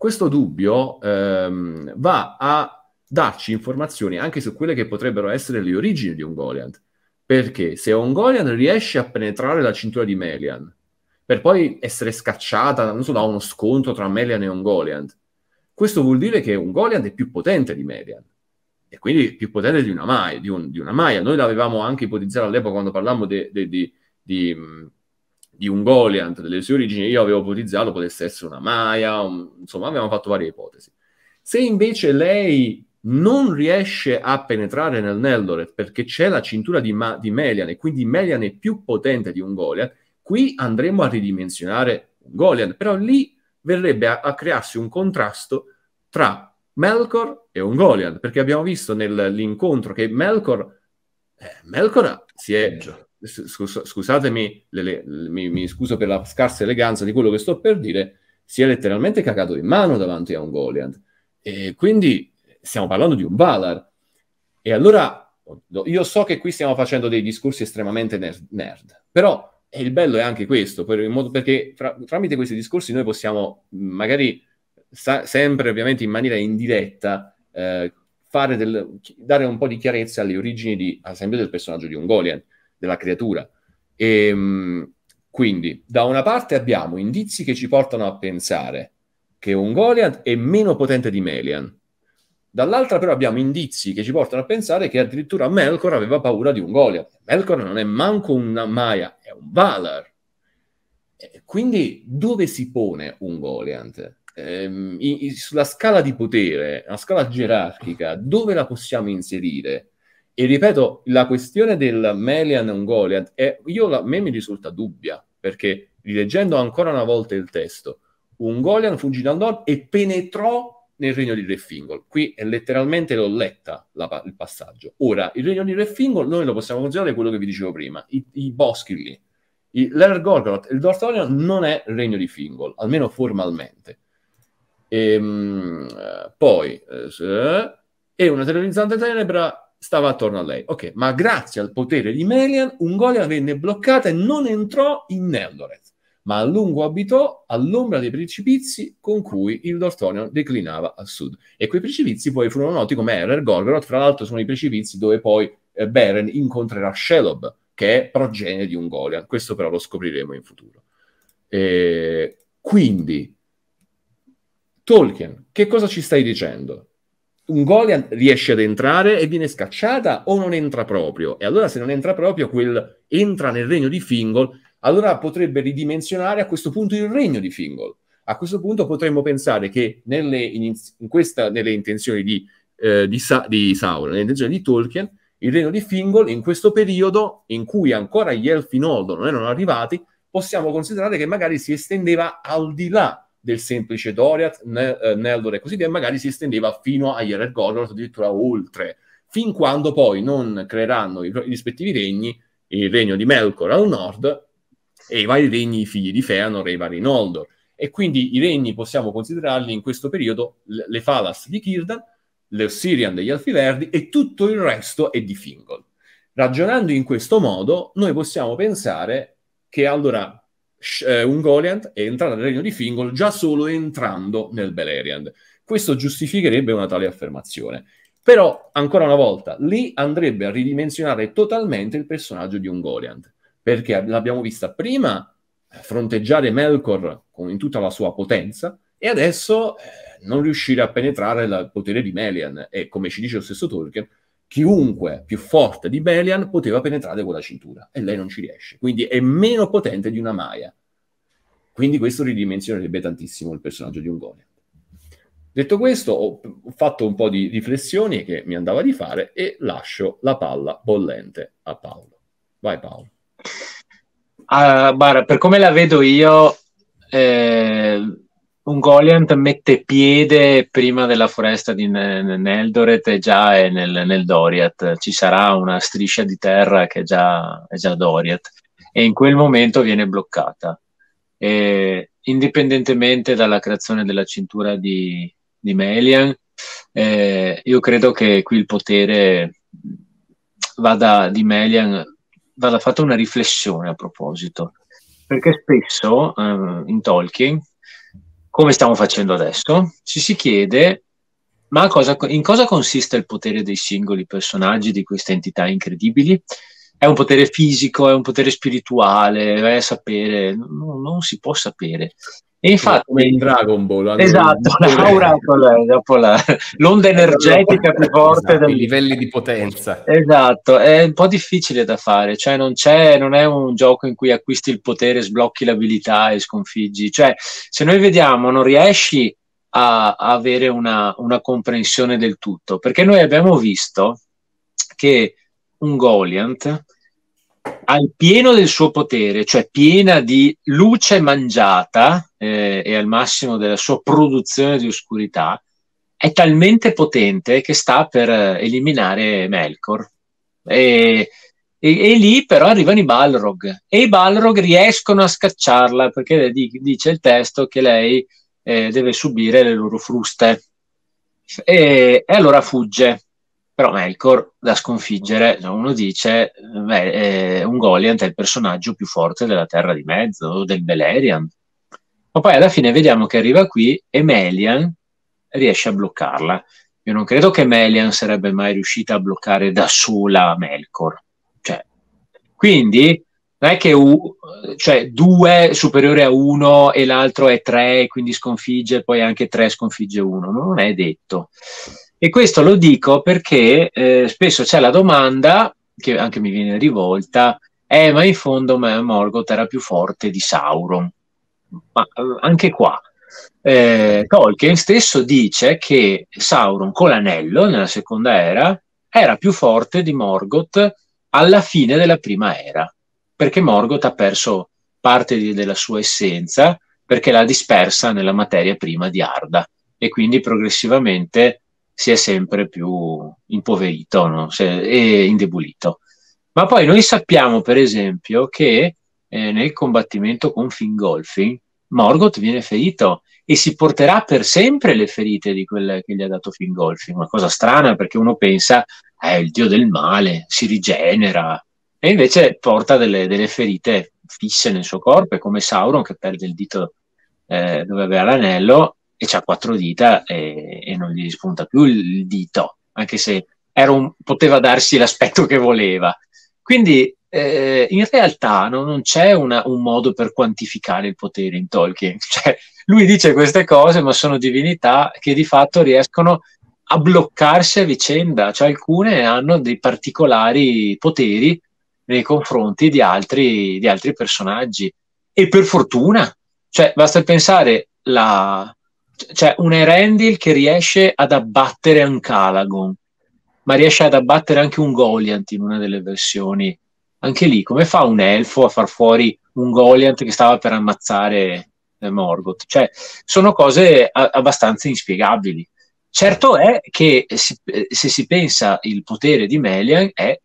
Questo dubbio ehm, va a darci informazioni anche su quelle che potrebbero essere le origini di un Goliath. Perché se un Goliath riesce a penetrare la cintura di Melian, per poi essere scacciata, so, da uno scontro tra Melian e un Goliath, questo vuol dire che un Goliath è più potente di Melian. E quindi più potente di una, Maia. Di un, di una Maya. Noi l'avevamo anche ipotizzato all'epoca quando parlammo di di un Ungoliant, delle sue origini, io avevo ipotizzato potesse essere una Maya, un... insomma abbiamo fatto varie ipotesi. Se invece lei non riesce a penetrare nel Neldoret perché c'è la cintura di, Ma- di Melian e quindi Melian è più potente di un Ungoliant, qui andremo a ridimensionare un Ungoliant, però lì verrebbe a, a crearsi un contrasto tra Melkor e un Ungoliant, perché abbiamo visto nell'incontro che Melkor, eh, Melkor si è peggio scusatemi, le, le, mi, mi, scuso per la scarsa eleganza di quello che sto per dire, si è letteralmente cagato in mano davanti a un Goliath. E quindi stiamo parlando di un Valar. E allora, io so che qui stiamo facendo dei discorsi estremamente nerd, nerd però il bello è anche questo, per modo, perché fra, tramite questi discorsi noi possiamo magari, sa, sempre ovviamente in maniera indiretta, eh, del, dare un po' di chiarezza alle origini, di, ad esempio, del personaggio di un Goliath della creatura. E, ehm, quindi, da una parte abbiamo indizi che ci portano a pensare che un Goliath è meno potente di Melian. Dall'altra però abbiamo indizi che ci portano a pensare che addirittura Melkor aveva paura di un Goliath. Melkor non è manco un Maia, è un Valar. Quindi dove si pone un Goliath? Ehm, sulla scala di potere, la scala gerarchica, dove la possiamo inserire? E ripeto, la questione del Melian un Goliath, è, io la, a me mi risulta dubbia, perché rileggendo ancora una volta il testo, un Goliath fuggì dal nord e penetrò nel regno di Re Fingol. Qui è letteralmente l'ho letta la, il passaggio. Ora, il regno di Re Fingol noi lo possiamo considerare quello che vi dicevo prima, i, i boschi lì. L'Ergorgoroth, il Dorthorion non è il regno di Fingol, almeno formalmente. E, ehm, mh, poi, eh, è una terrorizzante tenebra stava attorno a lei. Ok, ma grazie al potere di Melian, Ungolia venne bloccata e non entrò in Neldoret, ma a lungo abitò all'ombra dei precipizi con cui il Dortonion declinava a sud. E quei precipizi poi furono noti come Erer Gorgoroth, fra l'altro sono i precipizi dove poi eh, Beren incontrerà Shelob, che è progenie di Ungolian. Questo però lo scopriremo in futuro. E quindi, Tolkien, che cosa ci stai dicendo? un gol riesce ad entrare e viene scacciata o non entra proprio. E allora se non entra proprio, quel entra nel regno di Fingol, allora potrebbe ridimensionare a questo punto il regno di Fingol. A questo punto potremmo pensare che nelle, in, in questa, nelle intenzioni di, eh, di, Sa- di Sauron, nelle intenzioni di Tolkien, il regno di Fingol in questo periodo in cui ancora gli elfi Noldor non erano arrivati, possiamo considerare che magari si estendeva al di là del semplice Doriath, ne- eh, Neldor e così via, e magari si estendeva fino agli Ered Gorgoroth, addirittura oltre, fin quando poi non creeranno i, i rispettivi regni, il regno di Melkor al nord e i vari regni i figli di Feanor e i vari Noldor. E quindi i regni possiamo considerarli in questo periodo le, Falas di Círdan, le Ossirian degli Alfi Verdi e tutto il resto è di Fingol. Ragionando in questo modo, noi possiamo pensare che allora eh, un Goliant e entrare nel regno di Fingol già solo entrando nel Beleriand. Questo giustificherebbe una tale affermazione. Però, ancora una volta, lì andrebbe a ridimensionare totalmente il personaggio di un Goliant. perché l'abbiamo vista prima eh, fronteggiare Melkor in tutta la sua potenza e adesso eh, non riuscire a penetrare il potere di Melian e, come ci dice lo stesso Tolkien, chiunque più forte di Belian poteva penetrare quella cintura e lei non ci riesce. Quindi è meno potente di una Maia. Quindi questo ridimensionerebbe tantissimo il personaggio di Ungoliant. Detto questo, ho fatto un po' di riflessioni che mi andava di fare e lascio la palla bollente a Paolo. Vai Paolo. Uh, ah, Bara, per come la vedo io, eh, un Goliant mette piede prima della foresta di Neldoret e già è nel, nel, Doriath. Ci sarà una striscia di terra che è già, è già Doriath e in quel momento viene bloccata. E, indipendentemente dalla creazione della cintura di, di Melian, eh, io credo che qui il potere vada di Melian, vada fatta una riflessione a proposito, perché spesso eh, in Tolkien come stiamo facendo adesso, ci si chiede ma cosa, in cosa consiste il potere dei singoli personaggi di queste entità incredibili? È un potere fisico, è un potere spirituale, è sapere, no, non si può sapere. E infatti, come in Dragon Ball esatto, l'aura polare, l'onda esatto. energetica più forte esatto, dei livelli di potenza esatto, è un po' difficile da fare cioè non, non, è un gioco in cui acquisti il potere, sblocchi l'abilità e sconfiggi, cioè se noi vediamo non riesci a, a avere una, una comprensione del tutto perché noi abbiamo visto che un Goliath al pieno del suo potere, cioè piena di luce mangiata eh, e al massimo della sua produzione di oscurità, è talmente potente che sta per eh, eliminare Melkor. E, e, e lì però arrivano i Balrog e i Balrog riescono a scacciarla perché di, dice il testo che lei eh, deve subire le loro fruste. E, e allora fugge però Melkor da sconfiggere, cioè, uno dice, beh, eh, un Ungoliant è il personaggio più forte della Terra di Mezzo, del Beleriand. Ma poi alla fine vediamo che arriva qui e Melian riesce a bloccarla. Io non credo che Melian sarebbe mai riuscita a bloccare da sola Melkor. Cioè, quindi non è che u- cioè, due superiore a uno e l'altro è tre, quindi sconfigge, poi anche tre sconfigge uno. Non è detto. E questo lo dico perché eh, spesso c'è la domanda, che anche mi viene rivolta, eh, ma in fondo Morgoth era più forte di Sauron. Ma eh, anche qua, eh, Tolkien stesso dice che Sauron con l'anello nella seconda era era più forte di Morgoth alla fine della prima era, perché Morgoth ha perso parte di, della sua essenza perché l'ha dispersa nella materia prima di Arda e quindi progressivamente si è sempre più impoverito no? se, e indebolito. Ma poi noi sappiamo, per esempio, che eh, nel combattimento con Fingolfi, Morgoth viene ferito e si porterà per sempre le ferite di quelle che gli ha dato Fingolfi. Una cosa strana perché uno pensa, è eh, il dio del male, si rigenera, e invece porta delle, delle ferite fisse nel suo corpo, è come Sauron che perde il dito eh, dove aveva l'anello e ha quattro dita e, e, non gli spunta più il dito, anche se un, poteva darsi l'aspetto che voleva. Quindi eh, in realtà no, non c'è una, un modo per quantificare il potere in Tolkien. Cioè, lui dice queste cose, ma sono divinità che di fatto riescono a bloccarsi a vicenda, cioè alcune hanno dei particolari poteri nei confronti di altri, di altri personaggi. E per fortuna, cioè, basta pensare la, c'è cioè, un Erendil che riesce ad abbattere un Calagon, ma riesce ad abbattere anche un Goliath in una delle versioni. Anche lì, come fa un elfo a far fuori un Goliath che stava per ammazzare eh, Morgoth? Cioè, sono cose a- abbastanza inspiegabili. Certo è che si, eh, se si pensa il potere di Melian è,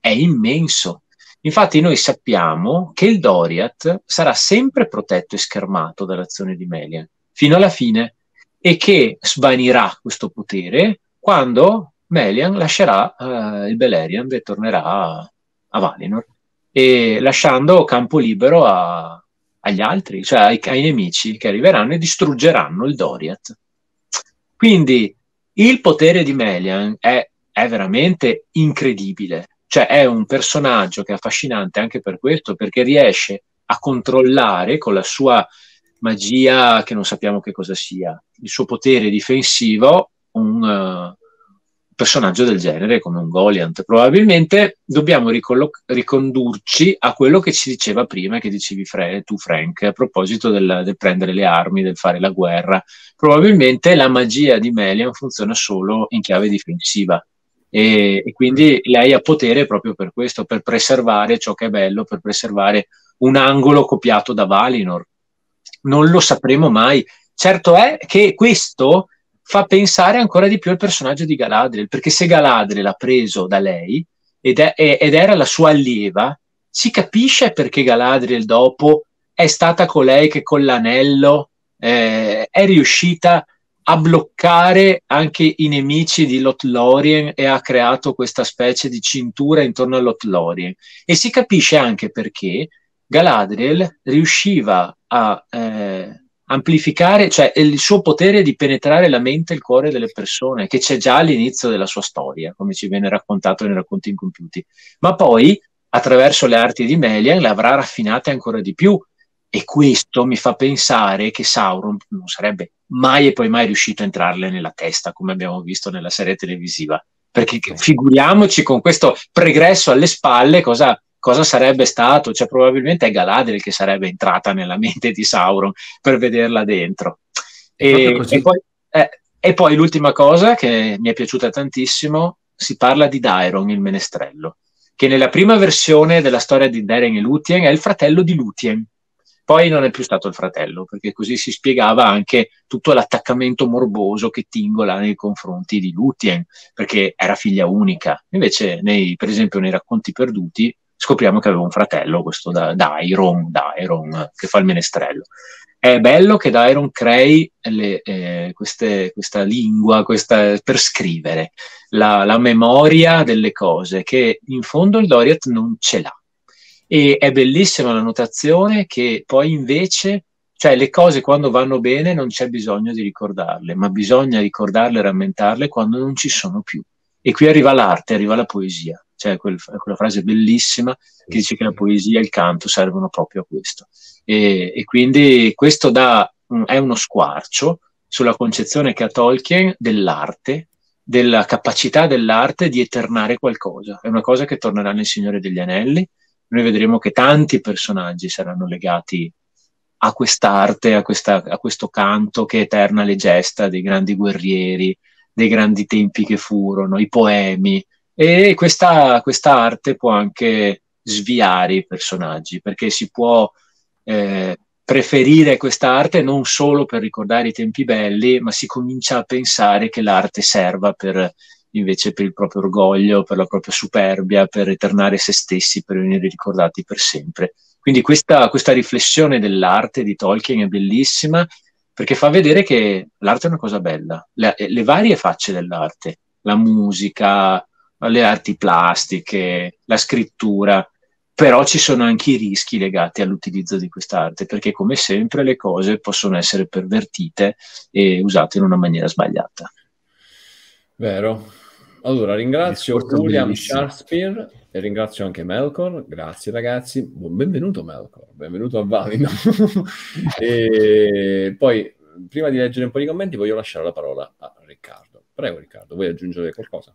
è immenso. Infatti noi sappiamo che il Doriath sarà sempre protetto e schermato dall'azione di Melian fino alla fine e che svanirà questo potere quando Melian lascerà uh, il Beleriand e tornerà a, Valinor, e lasciando campo libero a, agli altri, cioè ai, ai, nemici che arriveranno e distruggeranno il Doriath. Quindi il potere di Melian è, è veramente incredibile, cioè è un personaggio che è affascinante anche per questo, perché riesce a controllare con la sua magia che non sappiamo che cosa sia. Il suo potere difensivo, un uh, personaggio del genere come un Goliant, probabilmente dobbiamo ricollo- ricondurci a quello che ci diceva prima, che dicevi Fre- tu Frank, a proposito del, del, prendere le armi, del fare la guerra. Probabilmente la magia di Melian funziona solo in chiave difensiva. E, e quindi lei ha potere proprio per questo, per preservare ciò che è bello, per preservare un angolo copiato da Valinor non lo sapremo mai. Certo è che questo fa pensare ancora di più al personaggio di Galadriel, perché se Galadriel ha preso da lei ed, è, ed era la sua allieva, si capisce perché Galadriel dopo è stata colei che con l'anello eh, è riuscita a bloccare anche i nemici di Lothlorien e ha creato questa specie di cintura intorno a Lothlorien. E si capisce anche perché Galadriel riusciva a eh, amplificare, cioè il suo potere di penetrare la mente e il cuore delle persone, che c'è già all'inizio della sua storia, come ci viene raccontato nei racconti incompiuti. Ma poi, attraverso le arti di Melian, le avrà raffinate ancora di più. E questo mi fa pensare che Sauron non sarebbe mai e poi mai riuscito a entrarle nella testa, come abbiamo visto nella serie televisiva. Perché figuriamoci con questo pregresso alle spalle cosa cosa sarebbe stato? Cioè, probabilmente è Galadriel che sarebbe entrata nella mente di Sauron per vederla dentro. E, e, poi, eh, e poi, l'ultima cosa che mi è piaciuta tantissimo, si parla di Dairon, il menestrello, che nella prima versione della storia di Dairon e Lutien è il fratello di Lutien. Poi non è più stato il fratello, perché così si spiegava anche tutto l'attaccamento morboso che Tingola nei confronti di Lutien, perché era figlia unica. Invece, nei, per esempio, nei racconti perduti, scopriamo che aveva un fratello, questo Dairon, Dairon che fa il menestrello. È bello che Dairon crei le, eh, queste, questa lingua questa, per scrivere, la, la memoria delle cose, che in fondo il Doriath non ce l'ha. E è bellissima la notazione che poi invece cioè le cose quando vanno bene non c'è bisogno di ricordarle, ma bisogna ricordarle e rammentarle quando non ci sono più. E qui arriva l'arte, arriva la poesia cioè quel, quella frase bellissima che dice che la poesia e il canto servono proprio a questo. E, e quindi questo dà, è uno squarcio sulla concezione che ha Tolkien dell'arte, della capacità dell'arte di eternare qualcosa. È una cosa che tornerà nel Signore degli Anelli. Noi vedremo che tanti personaggi saranno legati a quest'arte, a, questa, a questo canto che eterna le gesta dei grandi guerrieri, dei grandi tempi che furono, i poemi, e questa, questa arte può anche sviare i personaggi, perché si può eh, preferire questa arte non solo per ricordare i tempi belli, ma si comincia a pensare che l'arte serva per invece per il proprio orgoglio, per la propria superbia, per eternare se stessi, per venire ricordati per sempre. Quindi questa, questa riflessione dell'arte di Tolkien è bellissima perché fa vedere che l'arte è una cosa bella, le, le varie facce dell'arte, la musica, le arti plastiche, la scrittura, però ci sono anche i rischi legati all'utilizzo di quest'arte, perché come sempre le cose possono essere pervertite e usate in una maniera sbagliata. Vero. Allora ringrazio William Shakespeare e ringrazio anche Melkor. Grazie ragazzi. Buon benvenuto Melkor, benvenuto a Valido. e poi prima di leggere un po' di commenti voglio lasciare la parola a Riccardo. Prego Riccardo, vuoi aggiungere qualcosa?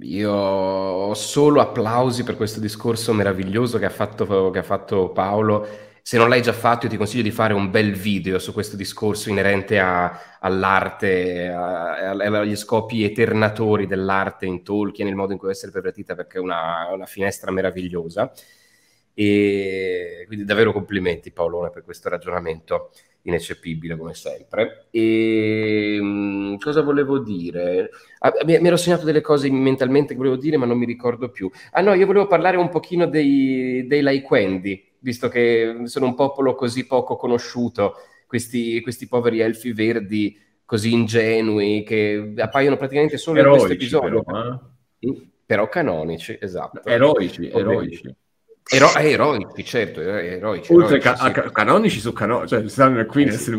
Io ho solo applausi per questo discorso meraviglioso che ha fatto, che ha fatto Paolo. Se non l'hai già fatto, io ti consiglio di fare un bel video su questo discorso inerente a, all'arte, a, a, agli scopi eternatori dell'arte in Tolkien, il modo in cui essere pervertita, perché è una, una finestra meravigliosa. E quindi davvero complimenti Paolone per questo ragionamento ineccepibile come sempre. E ehm, cosa volevo dire? Ah, mi, mi, ero segnato delle cose mentalmente che volevo dire ma non mi ricordo più. Ah no, io volevo parlare un pochino dei, dei Laikendi, visto che sono un popolo così poco conosciuto, questi, questi poveri elfi verdi così ingenui che appaiono praticamente solo Eroici, in questo episodio. Però, eh? Mm? però canonici, esatto. Eroici, eroici. eroici. Ero- eh, eroici, certo, eh, eroici. Oltre eroici, ca- sì. canonici su canonici, cioè ci stanno qui eh, nel sì.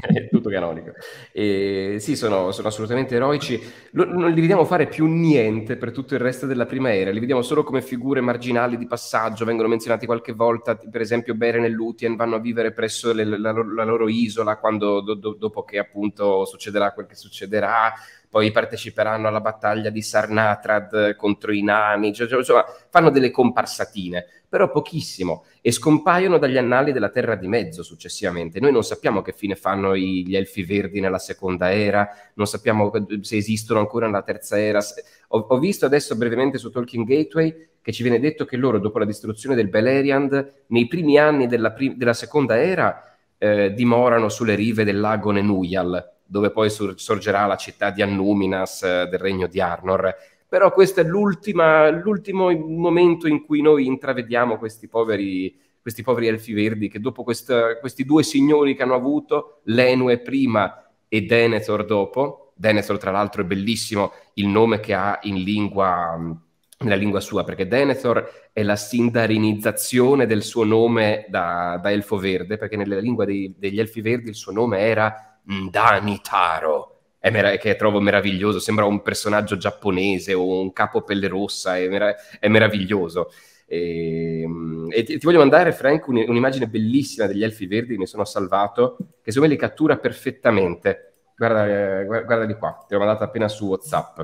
È tutto canonico. E, sì, sono, sono, assolutamente eroici. Lo, non li vediamo fare più niente per tutto il resto della prima era, li vediamo solo come figure marginali di passaggio, vengono menzionati qualche volta, per esempio Beren e Lutien vanno a vivere presso le, la, la, loro isola quando, do, do, dopo che appunto succederà quel che succederà, poi parteciperanno alla battaglia di Sarnatrad eh, contro i nani, cioè, cioè, insomma, fanno delle comparsatine, però pochissimo, e scompaiono dagli annali della Terra di Mezzo successivamente. Noi non sappiamo che fine fanno gli elfi verdi nella seconda era, non sappiamo se esistono ancora nella terza era. Ho, visto adesso brevemente su Tolkien Gateway che ci viene detto che loro, dopo la distruzione del Beleriand, nei primi anni della, prim- della seconda era, eh, dimorano sulle rive del lago Nenuyal, dove poi sur- sorgerà la città di Annuminas eh, del regno di Arnor. Però questo è l'ultimo momento in cui noi intravediamo questi poveri, questi poveri elfi verdi che dopo quest- questi due signori che hanno avuto, Lenue prima e Denethor dopo, Denethor tra l'altro è bellissimo il nome che ha in lingua nella lingua sua, perché Denethor è la sindarinizzazione del suo nome da, da elfo verde, perché nella lingua dei, degli elfi verdi il suo nome era Ndamitaro, è che trovo meraviglioso, sembra un personaggio giapponese o un capo pelle rossa, è, mer- è meraviglioso. E, ehm, e ti, ti, voglio mandare, Frank, un, un'immagine bellissima degli elfi verdi, mi sono salvato, che secondo me li cattura perfettamente. Guarda, eh, guarda di qua, te l'ho mandata appena su WhatsApp.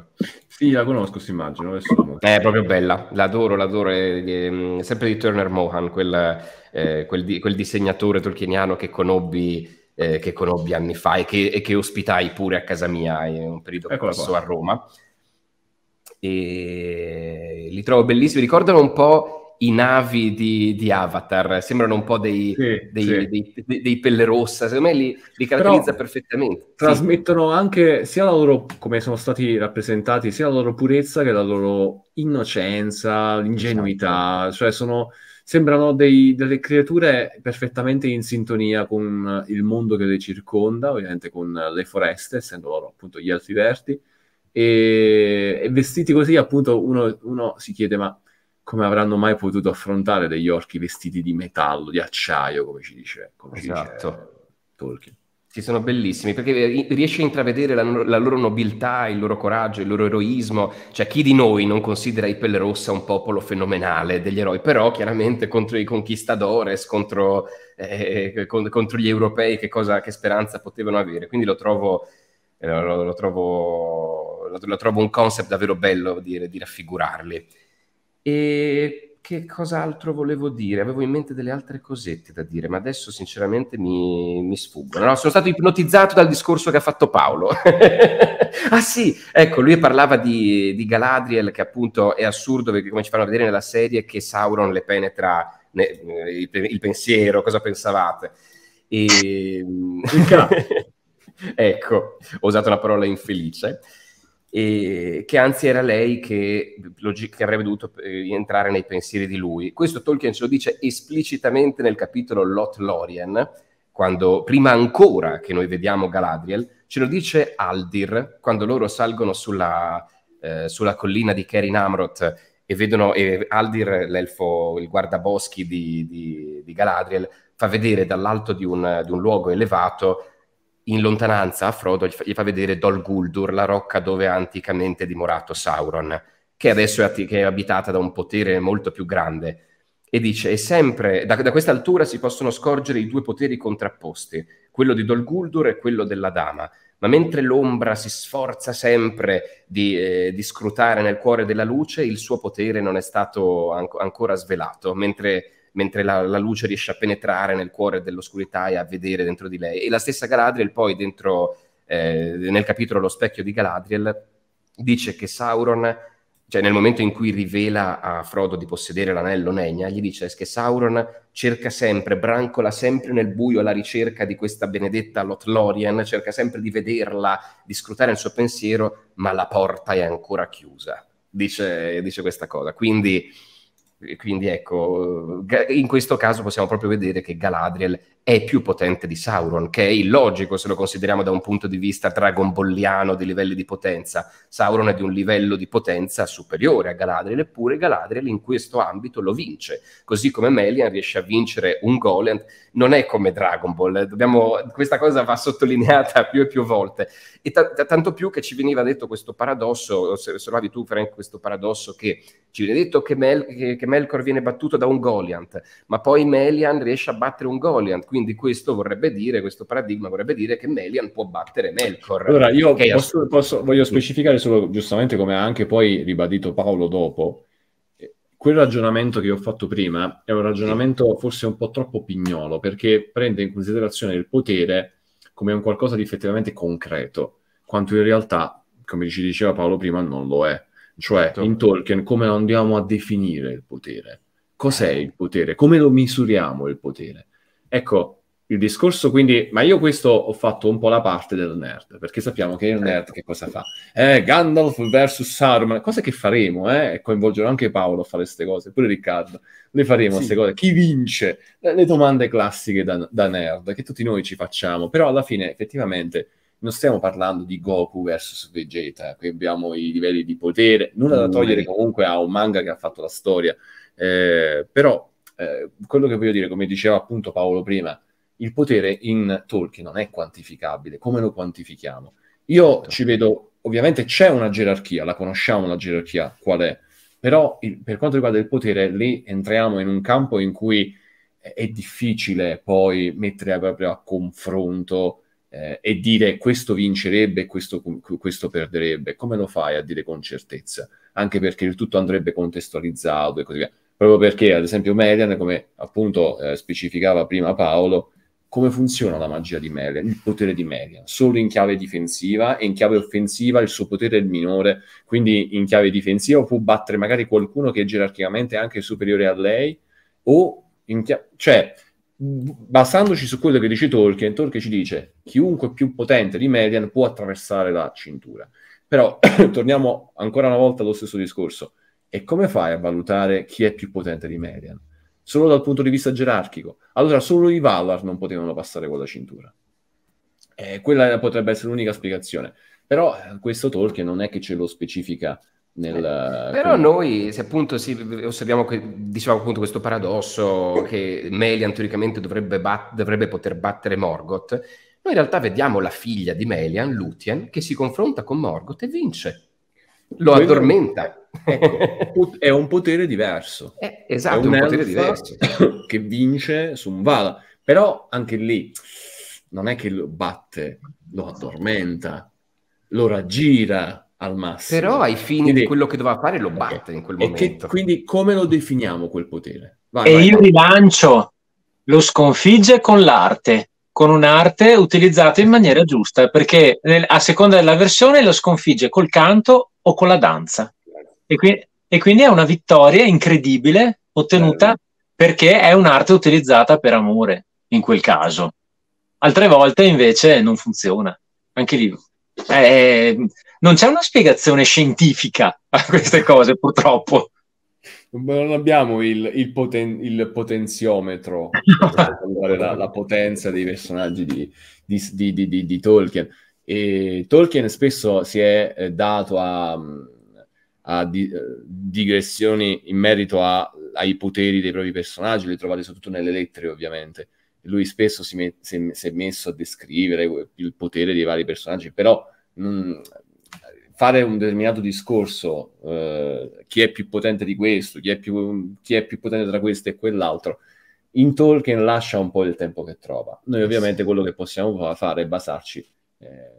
Sì, la conosco, si immagino. È proprio bella, l'adoro, l'adoro. È, è, è sempre di Turner Mohan, quel, eh, quel, di, quel disegnatore tolkieniano che conobbi eh, che conobbi anni fa e che, e che, ospitai pure a casa mia in un periodo che Eccolo passò a Roma. E li trovo bellissimi, ricordano un po' i navi di, di Avatar, sembrano un po' dei, sì, dei, sì. dei, dei, dei pelle rossa, secondo me li, li caratterizza Però perfettamente. Trasmettono sì. anche sia la loro, come sono stati rappresentati, sia la loro purezza che la loro innocenza, l'ingenuità, esatto. cioè sono sembrano dei, delle creature perfettamente in sintonia con il mondo che le circonda, ovviamente con le foreste, essendo loro appunto gli alti verdi, e, e vestiti così appunto uno, uno, si chiede ma come avranno mai potuto affrontare degli orchi vestiti di metallo, di acciaio, come ci dice, come esatto. ci dice esatto. Tolkien. Sì, sono bellissimi perché eh, riesci a intravedere la, la, loro nobiltà, il loro coraggio, il loro eroismo. Cioè, chi di noi non considera i Pelle Rossa un popolo fenomenale degli eroi? Però, chiaramente, contro i conquistadores, contro, eh, con, contro gli europei, che, cosa, che, speranza potevano avere? Quindi lo trovo, eh, lo, lo trovo, lo, trovo un concept davvero bello di, di raffigurarli. E che cos'altro volevo dire? Avevo in mente delle altre cosette da dire, ma adesso sinceramente mi, mi sfuggono. No, sono stato ipnotizzato dal discorso che ha fatto Paolo. ah sì, ecco, lui parlava di, di, Galadriel, che appunto è assurdo perché come ci fanno vedere nella serie che Sauron le penetra ne, eh, il, il, pensiero, cosa pensavate? E... ecco, ho usato una parola infelice e che anzi era lei che, che avrebbe dovuto eh, entrare nei pensieri di lui. Questo Tolkien ce lo dice esplicitamente nel capitolo Lot Lorien, quando, prima ancora che noi vediamo Galadriel, ce lo dice Aldir, quando loro salgono sulla, eh, sulla collina di Kerin Amroth e vedono e Aldir, l'elfo, il guardaboschi di, di, di Galadriel, fa vedere dall'alto di un, di un luogo elevato in lontananza a Frodo gli fa vedere Dol Guldur, la rocca dove ha anticamente dimorato Sauron, che adesso è, che è abitata da un potere molto più grande. E dice, e sempre, da, da questa altura si possono scorgere i due poteri contrapposti, quello di Dol Guldur e quello della Dama. Ma mentre l'ombra si sforza sempre di, eh, di scrutare nel cuore della luce, il suo potere non è stato an- ancora svelato, mentre mentre la, la, luce riesce a penetrare nel cuore dell'oscurità e a vedere dentro di lei. E la stessa Galadriel poi dentro, eh, nel capitolo Lo specchio di Galadriel, dice che Sauron, cioè nel momento in cui rivela a Frodo di possedere l'anello Negna, gli dice che Sauron cerca sempre, brancola sempre nel buio alla ricerca di questa benedetta Lothlorien, cerca sempre di vederla, di scrutare il suo pensiero, ma la porta è ancora chiusa. Dice, dice questa cosa. Quindi quindi ecco, in questo caso possiamo proprio vedere che Galadriel è più potente di Sauron, che è illogico se lo consideriamo da un punto di vista dragonbolliano di livelli di potenza. Sauron è di un livello di potenza superiore a Galadriel, eppure Galadriel in questo ambito lo vince, così come Melian riesce a vincere un Golem, non è come Dragon Ball, Dobbiamo, questa cosa va sottolineata più e più volte, e t- tanto più che ci veniva detto questo paradosso, se, se lo avevi tu Frank, questo paradosso che ci viene detto che, Mel- che, che Melkor viene battuto da un Goliath, ma poi Melian riesce a battere un Goliath, quindi quindi questo vorrebbe dire, questo paradigma vorrebbe dire che Melian può battere Melkor. Allora io posso, posso, voglio specificare solo giustamente come ha anche poi ribadito Paolo dopo, eh, quel ragionamento che ho fatto prima è un ragionamento forse un po' troppo pignolo perché prende in considerazione il potere come un qualcosa di effettivamente concreto, quanto in realtà, come ci diceva Paolo prima, non lo è. Cioè, certo. in Tolkien, come andiamo a definire il potere? Cos'è eh. il potere? Come lo misuriamo il potere? Ecco, il discorso quindi, ma io questo ho fatto un po' la parte del nerd, perché sappiamo che il nerd certo. che cosa fa? Eh, Gandalf versus Saruman, cose che faremo, eh? coinvolgerò anche Paolo a fare queste cose, pure Riccardo, le faremo queste sì. cose, chi vince? Le, le domande classiche da, da, nerd, che tutti noi ci facciamo, però alla fine effettivamente non stiamo parlando di Goku versus Vegeta, qui abbiamo i livelli di potere, nulla da togliere comunque a un manga che ha fatto la storia, eh, però eh, quello che voglio dire, come diceva appunto Paolo prima, il potere in Tolkien non è quantificabile, come lo quantifichiamo? Io certo. ci vedo, ovviamente c'è una gerarchia, la conosciamo la gerarchia, qual è? Però il, per quanto riguarda il potere, lì entriamo in un campo in cui è difficile poi mettere proprio a confronto eh, e dire questo vincerebbe e questo, questo, perderebbe. Come lo fai a dire con certezza? Anche perché il tutto andrebbe contestualizzato e così via proprio perché ad esempio Melian, come appunto eh, specificava prima Paolo, come funziona la magia di Melian, il potere di Melian, solo in chiave difensiva e in chiave offensiva il suo potere è minore, quindi in chiave difensiva può battere magari qualcuno che è gerarchicamente anche superiore a lei o in chiave... cioè basandoci su quello che dice Tolkien, Tolkien ci dice chiunque più potente di Melian può attraversare la cintura. Però torniamo ancora una volta allo stesso discorso. E come fai a valutare chi è più potente di Merian? Solo dal punto di vista gerarchico. Allora solo i Valar non potevano passare con la cintura. Eh, quella potrebbe essere l'unica spiegazione. Però eh, questo Tolkien non è che ce lo specifica nel... Eh, eh però come... noi, se appunto si, osserviamo che, diciamo appunto questo paradosso che Melian teoricamente dovrebbe, bat- dovrebbe poter battere Morgoth, noi in realtà vediamo la figlia di Melian, Lutien, che si confronta con Morgoth e vince. Lo addormenta. È, è un potere diverso. È, eh, esatto, è un, esatto, un potere diverso. Che vince su un Vala. Però anche lì non è che lo batte, lo addormenta, lo raggira al massimo. Però ai fini quindi, di quello che doveva fare lo batte in quel momento. Che, quindi come lo definiamo quel potere? Vai, e vai, il vai. rilancio lo sconfigge con l'arte, con un'arte utilizzata in maniera giusta, perché a seconda della versione lo sconfigge col canto o con la danza. E, qui, e quindi è una vittoria incredibile ottenuta certo. perché è un'arte utilizzata per amore, in quel caso. Altre volte invece non funziona. Anche lì eh, non c'è una spiegazione scientifica a queste cose, purtroppo. Non abbiamo il, il, poten- il potenziometro per la, la, potenza dei personaggi di, di, di, di Tolkien. E Tolkien spesso si è eh, dato a, mm, a di, eh, digressioni in merito a, ai poteri dei propri personaggi, li trovate soprattutto nelle lettere ovviamente. Lui spesso si, met, si, si, è messo a descrivere il potere dei vari personaggi, però mh, mm, fare un determinato discorso, eh, chi è più potente di questo, chi è più, chi è più potente tra questo e quell'altro, in Tolkien lascia un po' il tempo che trova. Noi eh ovviamente quello che possiamo fare è basarci eh,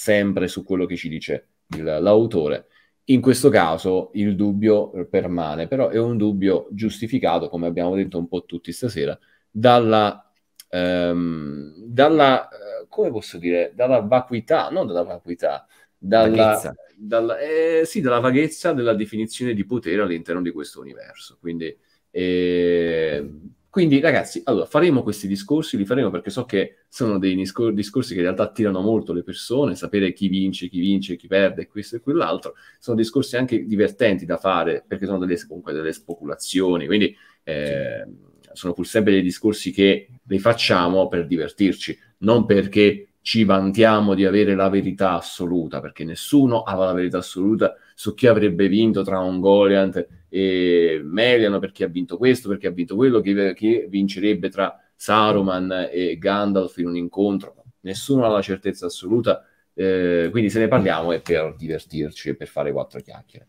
sempre su quello che ci dice il, l'autore. In questo caso il dubbio permane, però è un dubbio giustificato, come abbiamo detto un po' tutti stasera, dalla, ehm, dalla eh, come posso dire, dalla vacuità, non dalla vacuità, dalla, dalla, eh, sì, dalla vaghezza della definizione di potere all'interno di questo universo. Quindi eh, quindi ragazzi, allora faremo questi discorsi, li faremo perché so che sono dei discor- discorsi che in realtà attirano molto le persone, sapere chi vince, chi vince, chi perde, questo e quell'altro, sono discorsi anche divertenti da fare perché sono delle, comunque delle speculazioni, quindi eh, sono pur sempre dei discorsi che li facciamo per divertirci, non perché ci vantiamo di avere la verità assoluta, perché nessuno ha la verità assoluta su chi avrebbe vinto tra E- e mediano perché ha vinto questo, perché ha vinto quello, che, che vincerebbe tra Saruman e Gandalf in un incontro. Nessuno ha la certezza assoluta, eh, quindi se ne parliamo è per divertirci e per fare quattro chiacchiere.